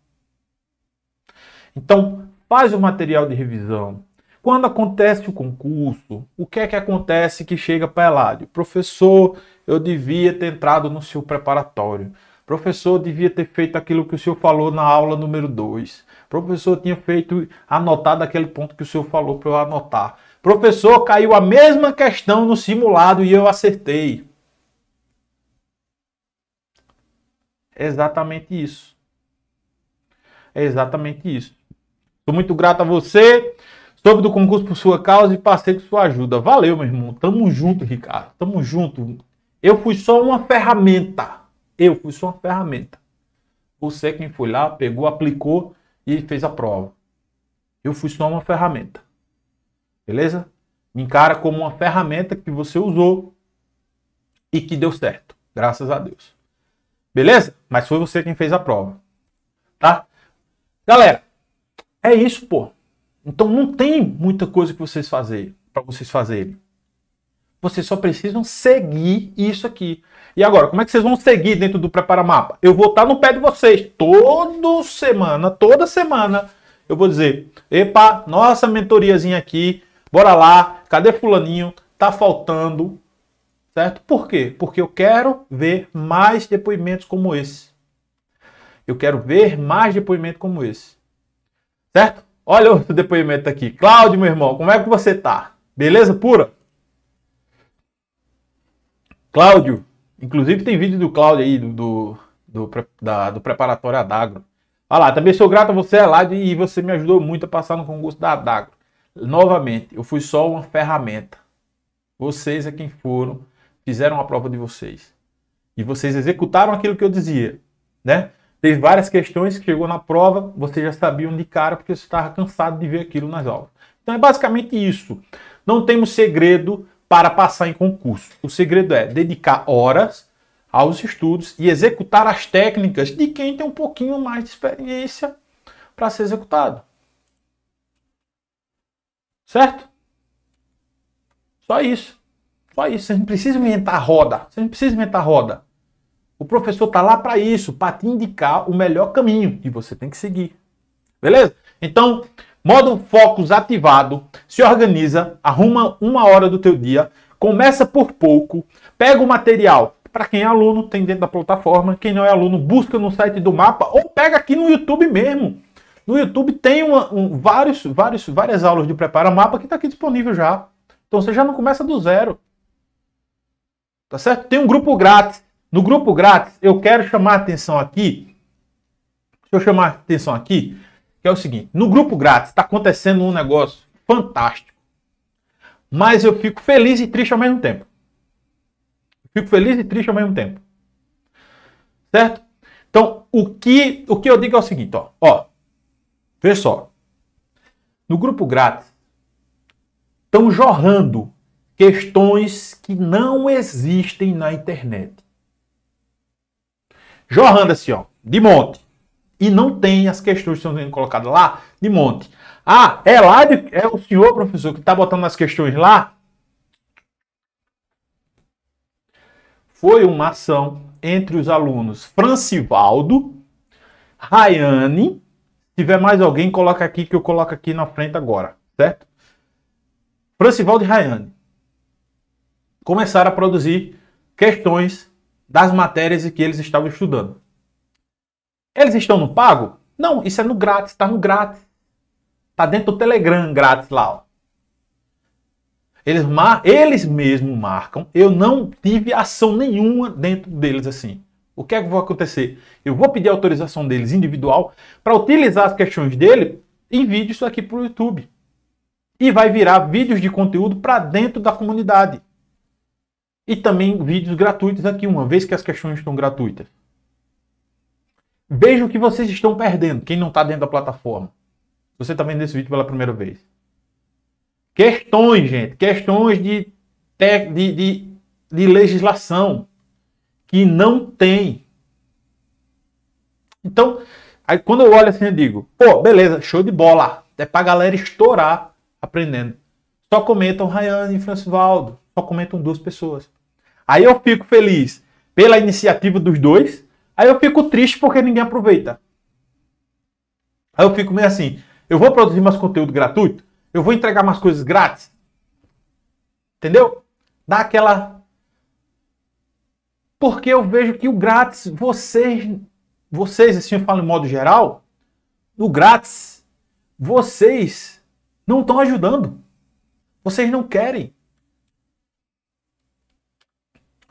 Então, faz o material de revisão. Quando acontece o concurso, o que é que acontece que chega para Eládio? Professor, eu devia ter entrado no seu preparatório. Professor, devia ter feito aquilo que o senhor falou na aula número 2. Professor, tinha feito, anotado aquele ponto que o senhor falou para eu anotar. Professor, caiu a mesma questão no simulado e eu acertei. É exatamente isso. É exatamente isso. Estou muito grato a você. Soube do concurso por sua causa e passei com sua ajuda. Valeu, meu irmão. Tamo junto, Ricardo. Tamo junto. Eu fui só uma ferramenta. Eu fui só uma ferramenta. Você quem foi lá, pegou, aplicou e fez a prova. Eu fui só uma ferramenta. Beleza? Me encara como uma ferramenta que você usou e que deu certo. Graças a Deus. Beleza? Mas foi você quem fez a prova. Tá? Galera, é isso, pô. Então não tem muita coisa que vocês fazerem, para vocês fazerem. Vocês só precisam seguir isso aqui. E agora, como é que vocês vão seguir dentro do Prepara Mapa? Eu vou estar no pé de vocês toda semana, toda semana. Eu vou dizer, epa, nossa mentoriazinha aqui Bora lá, cadê fulaninho? Tá faltando. Certo? Por quê? Porque eu quero ver mais depoimentos como esse. Eu quero ver mais depoimento como esse. Certo? Olha o depoimento aqui. Cláudio, meu irmão, como é que você tá? Beleza pura? Cláudio, inclusive tem vídeo do Cláudio aí, do, do, do, da, do preparatório Adagro. Olha lá, também sou grato a você, Eladio, e você me ajudou muito a passar no concurso da Adagro. Novamente, eu fui só uma ferramenta. Vocês é quem foram, fizeram a prova de vocês. E vocês executaram aquilo que eu dizia, né? Teve várias questões que chegou na prova, vocês já sabiam de cara porque você estava cansado de ver aquilo nas aulas. Então é basicamente isso. Não temos segredo para passar em concurso. O segredo é dedicar horas aos estudos e executar as técnicas de quem tem um pouquinho mais de experiência para ser executado. Certo? Só isso. Só isso. Você não precisa inventar roda. Você não precisa inventar roda. O professor tá lá para isso, para te indicar o melhor caminho e você tem que seguir. Beleza? Então, modo focos ativado, se organiza, arruma uma hora do teu dia, começa por pouco, pega o material. Para quem é aluno, tem dentro da plataforma. Quem não é aluno, busca no site do mapa ou pega aqui no YouTube mesmo. No YouTube tem uma, um, vários, vários, várias aulas de preparo mapa que está aqui disponível já. Então você já não começa do zero. Tá certo? Tem um grupo grátis. No grupo grátis, eu quero chamar a atenção aqui. Deixa eu chamar a atenção aqui, que é o seguinte: no grupo grátis está acontecendo um negócio fantástico. Mas eu fico feliz e triste ao mesmo tempo. Fico feliz e triste ao mesmo tempo. Certo? Então, o que, o que eu digo é o seguinte, ó, ó Veja só. No grupo grátis, estão jorrando questões que não existem na internet. Jorrando assim, ó, de monte. E não tem as questões que estão sendo colocadas lá, de monte. Ah, é lá, de, é o senhor professor que está botando as questões lá? Foi uma ação entre os alunos Francivaldo, Rayane tiver mais alguém, coloca aqui que eu coloco aqui na frente agora, certo? Francivaldo de Rayane começaram a produzir questões das matérias que eles estavam estudando. Eles estão no pago? Não, isso é no grátis, está no grátis. Está dentro do Telegram grátis lá. Ó. Eles, mar... eles mesmos marcam. Eu não tive ação nenhuma dentro deles assim. O que é que vai acontecer? Eu vou pedir autorização deles individual para utilizar as questões dele em vídeo isso aqui para o YouTube. E vai virar vídeos de conteúdo para dentro da comunidade. E também vídeos gratuitos aqui, uma vez que as questões estão gratuitas. Veja o que vocês estão perdendo, quem não está dentro da plataforma. Você está vendo esse vídeo pela primeira vez. Questões, gente. Questões de, de, de, de legislação que não tem. Então, aí quando eu olho assim, eu digo, pô, beleza, show de bola. É pra galera estourar aprendendo. Só comentam Rayane e Francivaldo. Só comentam duas pessoas. Aí eu fico feliz pela iniciativa dos dois. Aí eu fico triste porque ninguém aproveita. Aí eu fico meio assim, eu vou produzir mais conteúdo gratuito? Eu vou entregar mais coisas grátis? Entendeu? Dá aquela porque eu vejo que o grátis, vocês, vocês, assim eu falo em modo geral, no grátis, vocês não estão ajudando. Vocês não querem.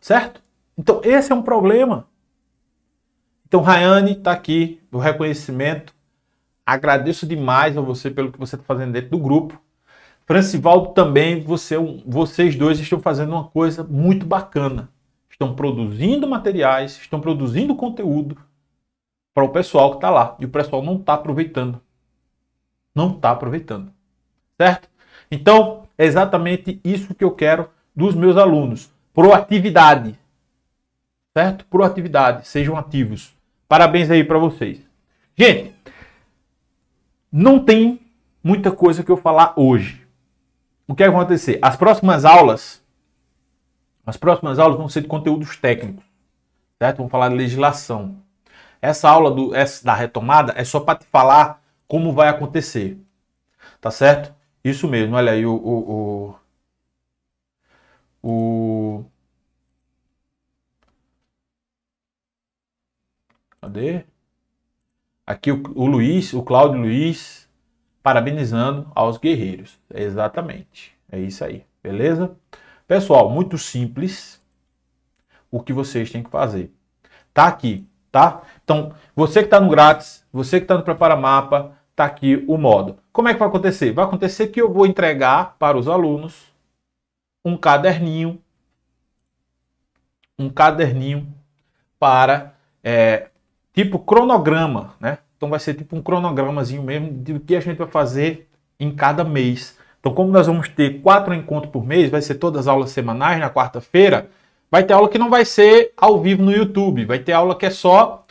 Certo? Então, esse é um problema. Então, Rayane está aqui, do reconhecimento. Agradeço demais a você pelo que você está fazendo dentro do grupo. Francivaldo também, você, vocês dois estão fazendo uma coisa muito bacana estão produzindo materiais, estão produzindo conteúdo para o pessoal que está lá. E o pessoal não está aproveitando. Não está aproveitando. Certo? Então, é exatamente isso que eu quero dos meus alunos. Proatividade. Certo? Proatividade. Sejam ativos. Parabéns aí para vocês. Gente, não tem muita coisa que eu falar hoje. O que vai acontecer? As próximas aulas as próximas aulas vão ser de conteúdos técnicos, certo? Vamos falar de legislação. Essa aula do, essa, da retomada é só para te falar como vai acontecer, tá certo? Isso mesmo, olha aí o, o, o, o... Cadê? Aqui o, o Luiz, o Cláudio Luiz, parabenizando aos guerreiros. Exatamente. É isso aí, beleza? Pessoal, muito simples o que vocês têm que fazer. Tá aqui, tá? Então, você que está no grátis, você que está no prepara mapa, tá aqui o modo. Como é que vai acontecer? Vai acontecer que eu vou entregar para os alunos um caderninho, um caderninho para é, tipo cronograma, né? Então vai ser tipo um cronogramazinho mesmo do que a gente vai fazer em cada mês. Então, como nós vamos ter quatro encontros por mês, vai ser todas as aulas semanais na quarta-feira, vai ter aula que não vai ser ao vivo no YouTube, vai ter aula que é só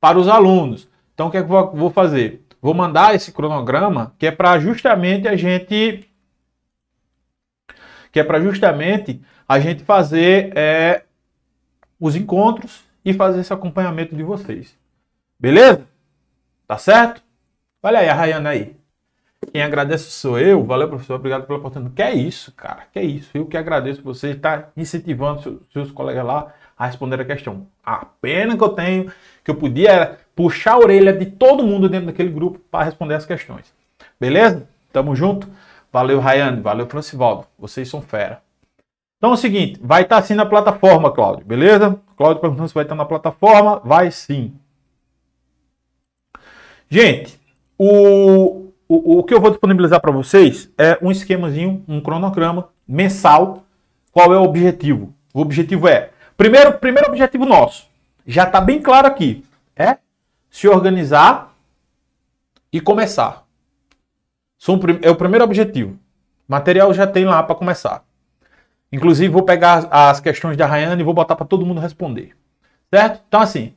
para os alunos. Então, o que é que eu vou fazer? Vou mandar esse cronograma que é para justamente a gente que é para justamente a gente fazer é, os encontros e fazer esse acompanhamento de vocês. Beleza? Tá certo? Olha aí a Rayana aí. Quem agradece sou eu. Valeu, professor. Obrigado pela oportunidade. Que é isso, cara. Que é isso. Eu que agradeço você estar tá incentivando seus, colegas lá a responder a questão. A pena que eu tenho que eu podia puxar a orelha de todo mundo dentro daquele grupo para responder as questões. Beleza? Tamo junto. Valeu, Rayane. Valeu, Francivaldo. Vocês são fera. Então é o seguinte, vai estar tá sim na plataforma, Cláudio, beleza? Cláudio perguntando se vai estar tá na plataforma. Vai sim. Gente, o o, o que eu vou disponibilizar para vocês é um esquemazinho, um cronograma mensal. Qual é o objetivo? O objetivo é, primeiro, primeiro objetivo nosso, já está bem claro aqui, é se organizar e começar. É o primeiro objetivo. Material já tem lá para começar. Inclusive, vou pegar as questões da Rayane e vou botar para todo mundo responder. Certo? Então, assim,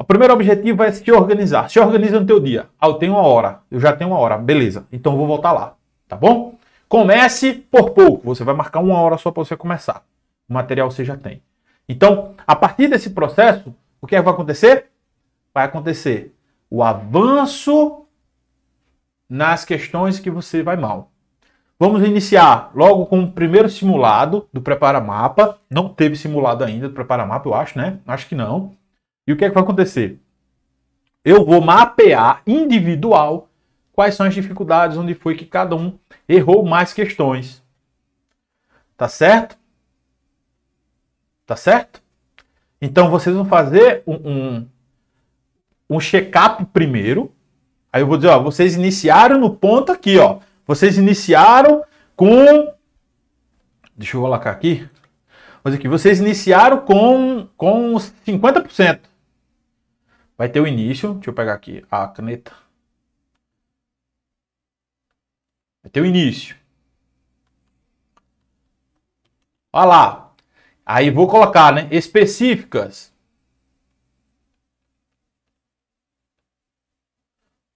o primeiro objetivo é se organizar. Se organiza no teu dia. Ah, eu tenho uma hora. Eu já tenho uma hora. Beleza. Então vou voltar lá. Tá bom? Comece por pouco. Você vai marcar uma hora só para você começar. O material você já tem. Então, a partir desse processo, o que, é que vai acontecer? Vai acontecer o avanço nas questões que você vai mal. Vamos iniciar logo com o primeiro simulado do Prepara Mapa. Não teve simulado ainda do Prepara Mapa, eu acho, né? Acho que não. E o que é que vai acontecer? Eu vou mapear individual quais são as dificuldades, onde foi que cada um errou mais questões. Tá certo? Tá certo? Então vocês vão fazer um, um, um check-up primeiro. Aí eu vou dizer, ó, vocês iniciaram no ponto aqui, ó. Vocês iniciaram com. Deixa eu colocar aqui. Vou dizer aqui, vocês iniciaram com, com 50%. Vai ter o início, deixa eu pegar aqui a caneta. Vai ter o início. Olha lá. Aí vou colocar, né? Específicas.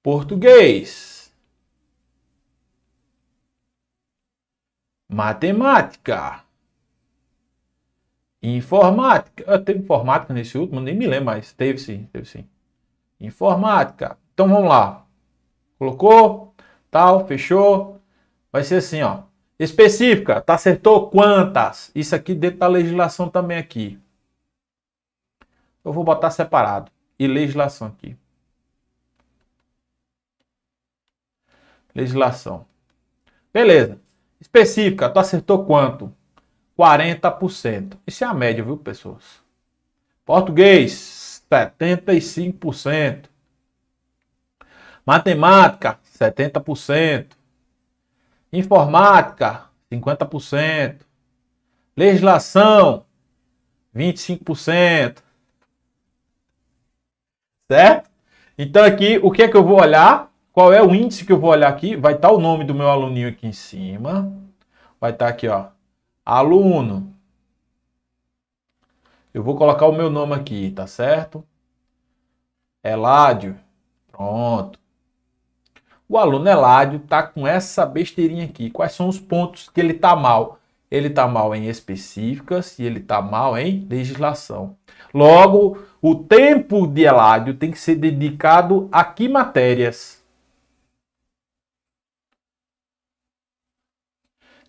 Português. Matemática. Informática. Ah, teve informática nesse último? Nem me lembro mais. Teve sim, teve sim. Informática. Então vamos lá. Colocou, tal, fechou. Vai ser assim, ó. Específica, tá acertou quantas? Isso aqui dentro da legislação também aqui. Eu vou botar separado. E legislação aqui. Legislação. Beleza. Específica, tu acertou quanto? 40%. Isso é a média, viu, pessoas? Português, 75%. Matemática, 70%. Informática, 50%. Legislação, 25%. Certo? Então aqui, o que é que eu vou olhar? Qual é o índice que eu vou olhar aqui? Vai estar o nome do meu aluninho aqui em cima. Vai estar aqui, ó. Aluno eu vou colocar o meu nome aqui, tá certo? Eládio. É Pronto. O aluno Eládio tá com essa besteirinha aqui. Quais são os pontos que ele tá mal? Ele tá mal em específicas e ele tá mal em legislação. Logo, o tempo de Eládio tem que ser dedicado a que matérias?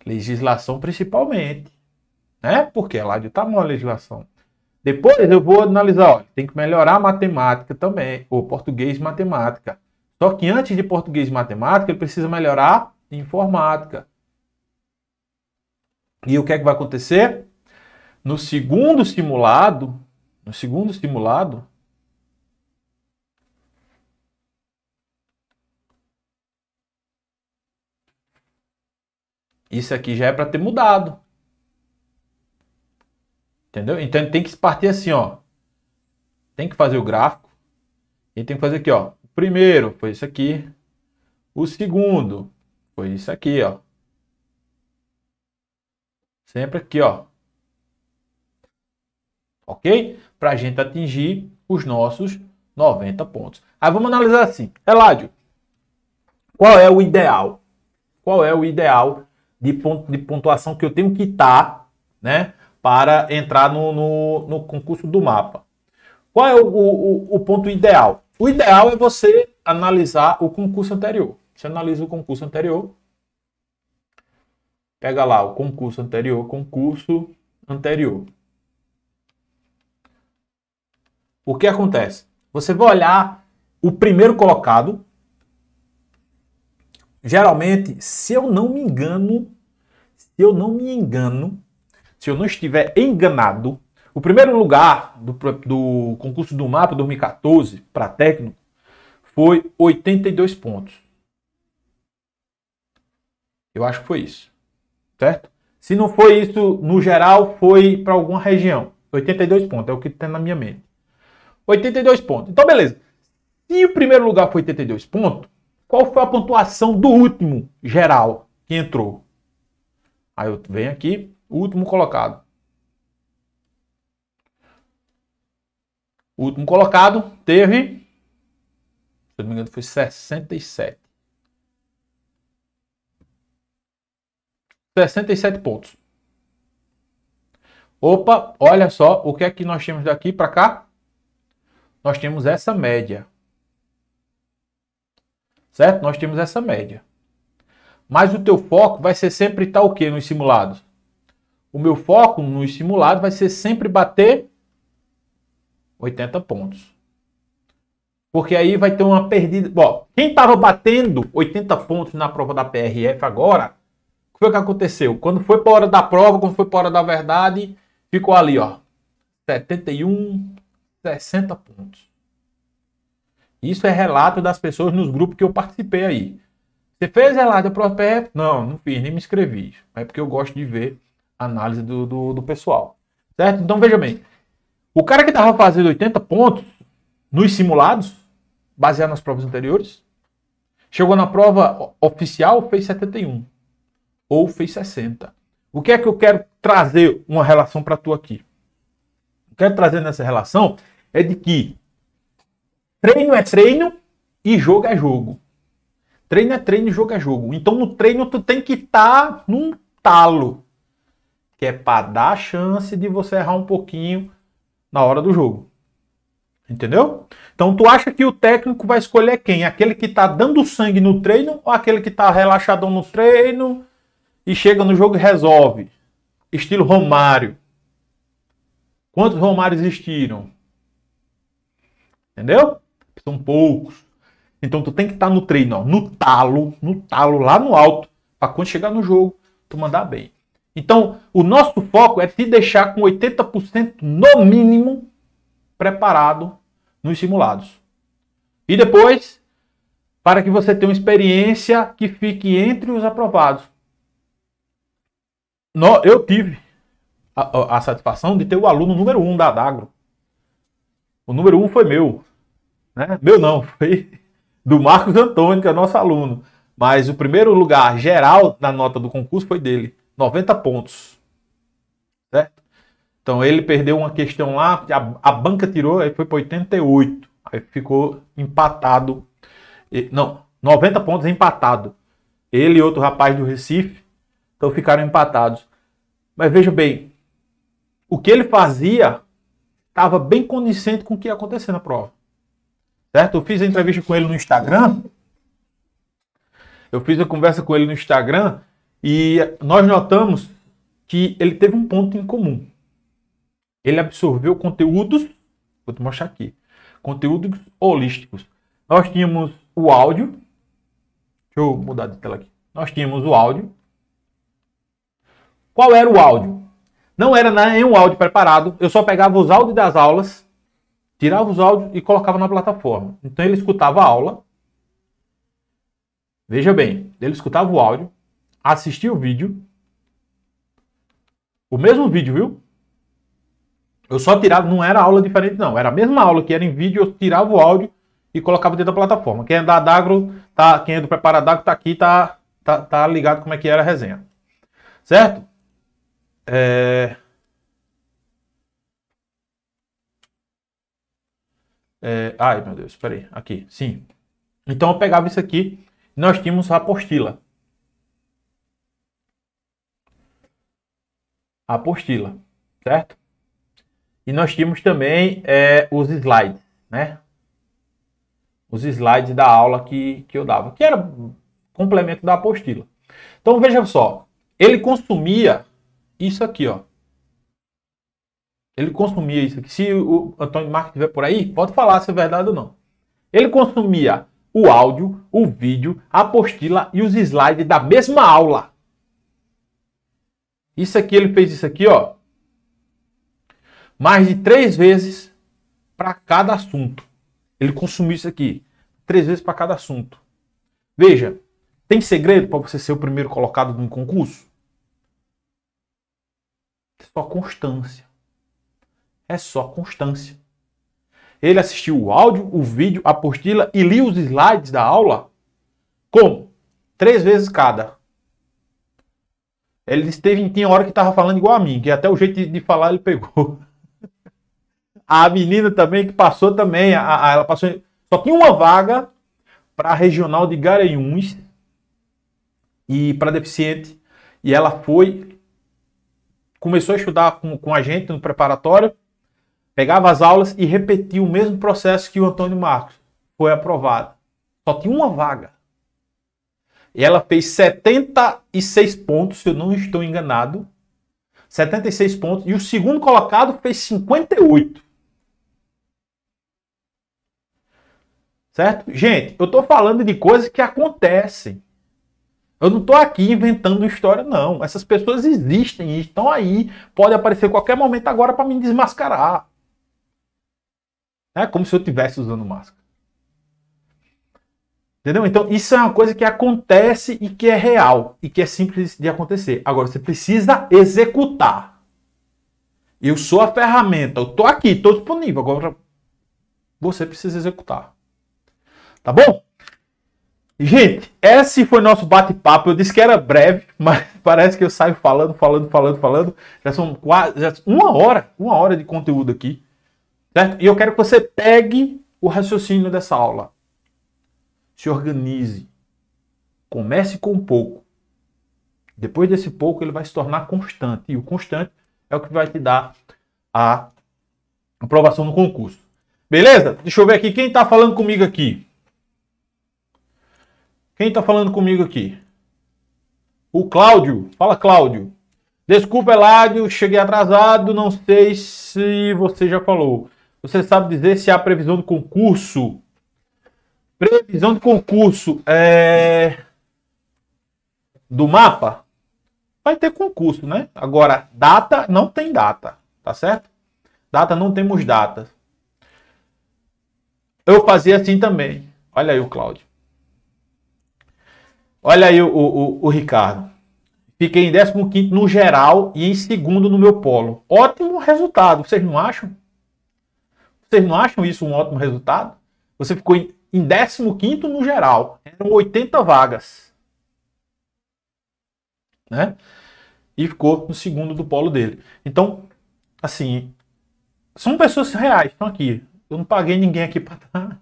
Legislação principalmente, né? Porque Eládio tá mal em legislação. Depois eu vou analisar, olha, tem que melhorar a matemática também, ou português e matemática. Só que antes de português e matemática, ele precisa melhorar informática. E o que é que vai acontecer? No segundo simulado, no segundo simulado, isso aqui já é para ter mudado. Entendeu? Então ele tem que partir assim, ó. Tem que fazer o gráfico. E tem que fazer aqui, ó. O primeiro foi isso aqui. O segundo foi isso aqui, ó. Sempre aqui, ó. Ok? Para a gente atingir os nossos 90 pontos. Aí vamos analisar assim. Eládio, qual é o ideal? Qual é o ideal de, ponto, de pontuação que eu tenho que estar, tá, né? para entrar no, no, no concurso do mapa. Qual é o, o, o ponto ideal? O ideal é você analisar o concurso anterior. Você analisa o concurso anterior, pega lá o concurso anterior, concurso anterior. O que acontece? Você vai olhar o primeiro colocado. Geralmente, se eu não me engano, se eu não me engano, se eu não estiver enganado, o primeiro lugar do, do concurso do mapa 2014 para técnico foi 82 pontos. Eu acho que foi isso. Certo? Se não foi isso, no geral, foi para alguma região. 82 pontos, é o que tem tá na minha mente. 82 pontos. Então, beleza. Se o primeiro lugar foi 82 pontos, qual foi a pontuação do último geral que entrou? Aí eu venho aqui, Último colocado. O último colocado teve, se não me engano, foi 67. 67 pontos. Opa, olha só o que é que nós temos daqui para cá. Nós temos essa média. Certo? Nós temos essa média. Mas o teu foco vai ser sempre estar tá o que nos simulados? o meu foco no estimulado vai ser sempre bater 80 pontos. Porque aí vai ter uma perdida. Bom, quem estava batendo 80 pontos na prova da PRF agora, o que foi que aconteceu? Quando foi para hora da prova, quando foi para hora da verdade, ficou ali, ó, 71, 60 pontos. Isso é relato das pessoas nos grupos que eu participei aí. Você fez relato da prova PRF? Não, não fiz, nem me inscrevi. É porque eu gosto de ver análise do, do, do pessoal. Certo? Então veja bem. O cara que estava fazendo 80 pontos nos simulados, baseado nas provas anteriores, chegou na prova oficial, fez 71. Ou fez 60. O que é que eu quero trazer uma relação para tu aqui? O que eu quero trazer nessa relação é de que treino é treino e jogo é jogo. Treino é treino e jogo é jogo. Então no treino tu tem que estar tá num talo que é para dar a chance de você errar um pouquinho na hora do jogo. Entendeu? Então tu acha que o técnico vai escolher quem? Aquele que tá dando sangue no treino ou aquele que tá relaxadão no treino e chega no jogo e resolve? Estilo Romário. Quantos Romários existiram? Entendeu? São poucos. Então tu tem que estar tá no treino, ó, no talo, no talo, lá no alto, para quando chegar no jogo, tu mandar bem. Então, o nosso foco é te deixar com 80% no mínimo preparado nos simulados. E depois, para que você tenha uma experiência que fique entre os aprovados. No, eu tive a, a, a, satisfação de ter o aluno número um da Adagro. O número um foi meu. Né? Meu não, foi do Marcos Antônio, que é nosso aluno. Mas o primeiro lugar geral na nota do concurso foi dele. 90 pontos. Certo? Então ele perdeu uma questão lá, a, a banca tirou, aí foi para 88. Aí ficou empatado. Não, 90 pontos empatado. Ele e outro rapaz do Recife, então ficaram empatados. Mas veja bem, o que ele fazia estava bem condicente com o que ia acontecer na prova. Certo? Eu fiz a entrevista com ele no Instagram. Eu fiz a conversa com ele no Instagram e nós notamos que ele teve um ponto em comum. Ele absorveu conteúdos, vou te mostrar aqui, conteúdos holísticos. Nós tínhamos o áudio, deixa eu mudar de tela aqui. Nós tínhamos o áudio. Qual era o áudio? Não era nenhum áudio preparado, eu só pegava os áudios das aulas, tirava os áudios e colocava na plataforma. Então ele escutava a aula. Veja bem, ele escutava o áudio, assistir o vídeo. O mesmo vídeo, viu? Eu só tirava, não era aula diferente, não. Era a mesma aula que era em vídeo, eu tirava o áudio e colocava dentro da plataforma. Quem é da Adagro tá, quem é do preparadagro tá aqui, tá, tá, tá ligado como é que era a resenha. Certo? É... É... Ai, meu Deus, peraí. Aqui, sim. Então eu pegava isso aqui nós tínhamos a apostila. a apostila, certo? E nós tínhamos também é, os slides, né? Os slides da aula que, que eu dava, que era complemento da apostila. Então veja só, ele consumia isso aqui, ó. Ele consumia isso aqui. Se o Antônio Marques estiver por aí, pode falar se é verdade ou não. Ele consumia o áudio, o vídeo, a apostila e os slides da mesma aula. Isso aqui, ele fez isso aqui, ó. Mais de três vezes para cada assunto. Ele consumiu isso aqui. Três vezes para cada assunto. Veja, tem segredo para você ser o primeiro colocado num concurso? É só constância. É só constância. Ele assistiu o áudio, o vídeo, a apostila e li os slides da aula? Como? Três vezes cada. Ele esteve em tinha hora que tava falando igual a mim, que até o jeito de, falar ele pegou. a menina também que passou também, a, a, ela passou, só tinha uma vaga para regional de Garanhuns e para deficiente, e ela foi começou a estudar com, com a gente no preparatório, pegava as aulas e repetia o mesmo processo que o Antônio Marcos. Foi aprovado. Só tinha uma vaga. Ela fez 76 pontos, se eu não estou enganado. 76 pontos. E o segundo colocado fez 58. Certo? Gente, eu estou falando de coisas que acontecem. Eu não estou aqui inventando história, não. Essas pessoas existem e estão aí. Pode aparecer qualquer momento agora para me desmascarar. É como se eu estivesse usando máscara. Entendeu? Então, isso é uma coisa que acontece e que é real e que é simples de acontecer. Agora, você precisa executar. Eu sou a ferramenta, eu tô aqui, tô disponível. Agora, você precisa executar. Tá bom? Gente, esse foi nosso bate-papo. Eu disse que era breve, mas parece que eu saio falando, falando, falando, falando. Já são quase já uma hora, uma hora de conteúdo aqui. Certo? E eu quero que você pegue o raciocínio dessa aula se organize, comece com pouco. Depois desse pouco, ele vai se tornar constante. E o constante é o que vai te dar a aprovação no concurso. Beleza? Deixa eu ver aqui quem está falando comigo aqui. Quem está falando comigo aqui? O Cláudio. Fala, Cláudio. Desculpa, Eládio, cheguei atrasado, não sei se você já falou. Você sabe dizer se há previsão do concurso Previsão de concurso é... do mapa. Vai ter concurso, né? Agora, data não tem data, tá certo? Data não temos data. Eu fazia assim também. Olha aí o Cláudio. Olha aí o, o, o Ricardo. Fiquei em 15 no geral e em segundo no meu polo. Ótimo resultado, vocês não acham? Vocês não acham isso um ótimo resultado? Você ficou em em 15 no geral. Eram 80 vagas. Né? E ficou no segundo do polo dele. Então, assim, são pessoas reais, estão aqui. Eu não paguei ninguém aqui para estar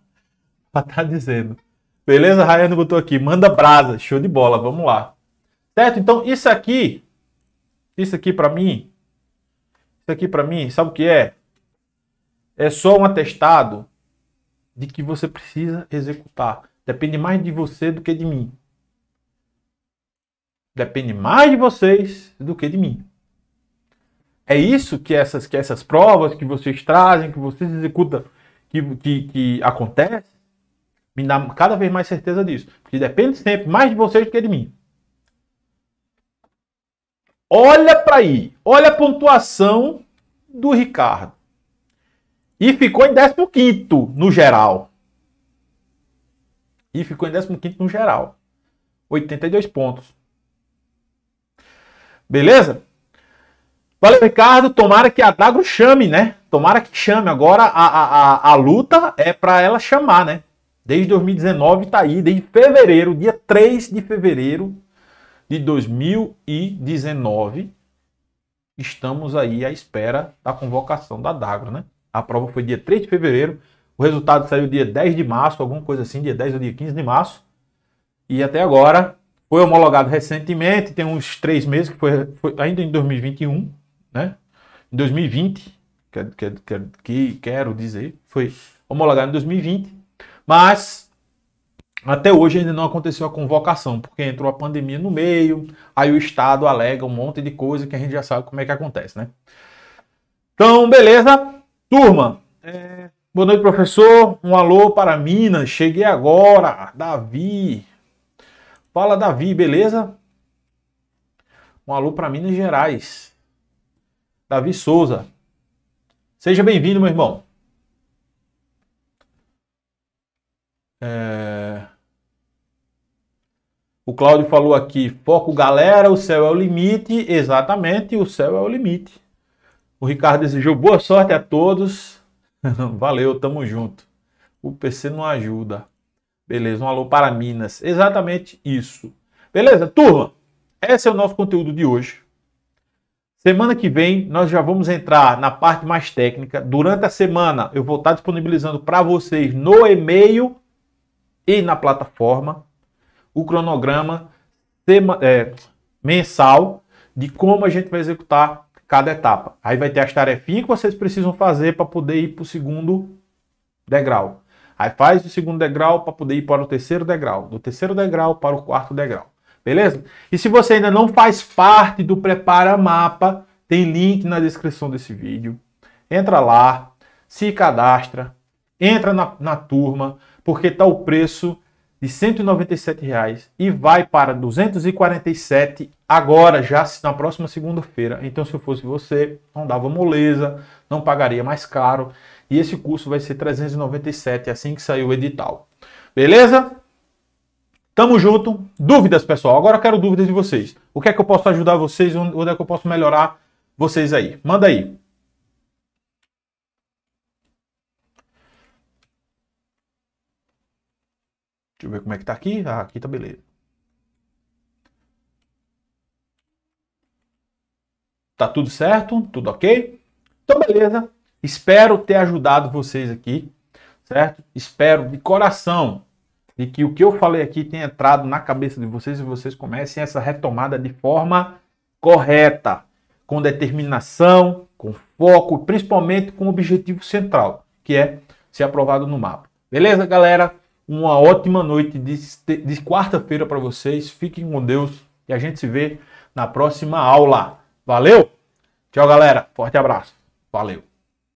tá, tá dizendo. Beleza, Raiane botou aqui. Manda brasa, show de bola, vamos lá. Certo? Então, isso aqui, isso aqui para mim, isso aqui para mim, sabe o que é? É só um atestado de que você precisa executar. Depende mais de você do que de mim. Depende mais de vocês do que de mim. É isso que essas, que essas provas que vocês trazem, que vocês executam, que, que, que acontece, me dá cada vez mais certeza disso. Porque depende sempre mais de vocês do que de mim. Olha para aí, olha a pontuação do Ricardo. E ficou em 15 no geral. E ficou em 15 no geral. 82 pontos. Beleza? Valeu, Ricardo. Tomara que a Dagro chame, né? Tomara que chame. Agora a, a, a, luta é para ela chamar, né? Desde 2019 tá aí, desde fevereiro, dia 3 de fevereiro de 2019, estamos aí à espera da convocação da Dagro, né? A prova foi dia 3 de fevereiro. O resultado saiu dia 10 de março, alguma coisa assim, dia 10 ou dia 15 de março. E até agora foi homologado recentemente, tem uns três meses, que foi, foi ainda em 2021, né? Em 2020, que, que, que, que quero dizer, foi homologado em 2020, mas até hoje ainda não aconteceu a convocação, porque entrou a pandemia no meio, aí o Estado alega um monte de coisa que a gente já sabe como é que acontece, né? Então, beleza. Turma, é... boa noite, professor. Um alô para Minas. Cheguei agora. Davi. Fala, Davi, beleza? Um alô para Minas Gerais. Davi Souza. Seja bem-vindo, meu irmão. É... O Cláudio falou aqui, foco galera, o céu é o limite. Exatamente, o céu é o limite. O Ricardo desejou boa sorte a todos. Valeu, tamo junto. O PC não ajuda. Beleza, um alô para Minas. Exatamente isso. Beleza, turma? Esse é o nosso conteúdo de hoje. Semana que vem nós já vamos entrar na parte mais técnica. Durante a semana eu vou estar disponibilizando para vocês no e-mail e na plataforma o cronograma é, mensal de como a gente vai executar cada etapa. Aí vai ter as tarefinhas que vocês precisam fazer para poder ir para o segundo degrau. Aí faz o segundo degrau para poder ir para o terceiro degrau, do terceiro degrau para o quarto degrau. Beleza? E se você ainda não faz parte do Prepara Mapa, tem link na descrição desse vídeo. Entra lá, se cadastra, entra na, na turma, porque tá o preço de 197 reais e vai para 247 agora já na próxima segunda-feira. Então, se eu fosse você, não dava moleza, não pagaria mais caro e esse curso vai ser 397 assim que sair o edital. Beleza? Tamo junto. Dúvidas, pessoal. Agora eu quero dúvidas de vocês. O que é que eu posso ajudar vocês? Onde é que eu posso melhorar vocês aí? Manda aí. Deixa eu ver como é que tá aqui. Ah, aqui tá beleza. Tá tudo certo? Tudo ok? Então, beleza. Espero ter ajudado vocês aqui, certo? Espero de coração de que o que eu falei aqui tenha entrado na cabeça de vocês e vocês comecem essa retomada de forma correta, com determinação, com foco, principalmente com o objetivo central, que é ser aprovado no mapa. Beleza, galera? Uma ótima noite de, de quarta-feira para vocês. Fiquem com Deus e a gente se vê na próxima aula. Valeu? Tchau, galera. Forte abraço. Valeu.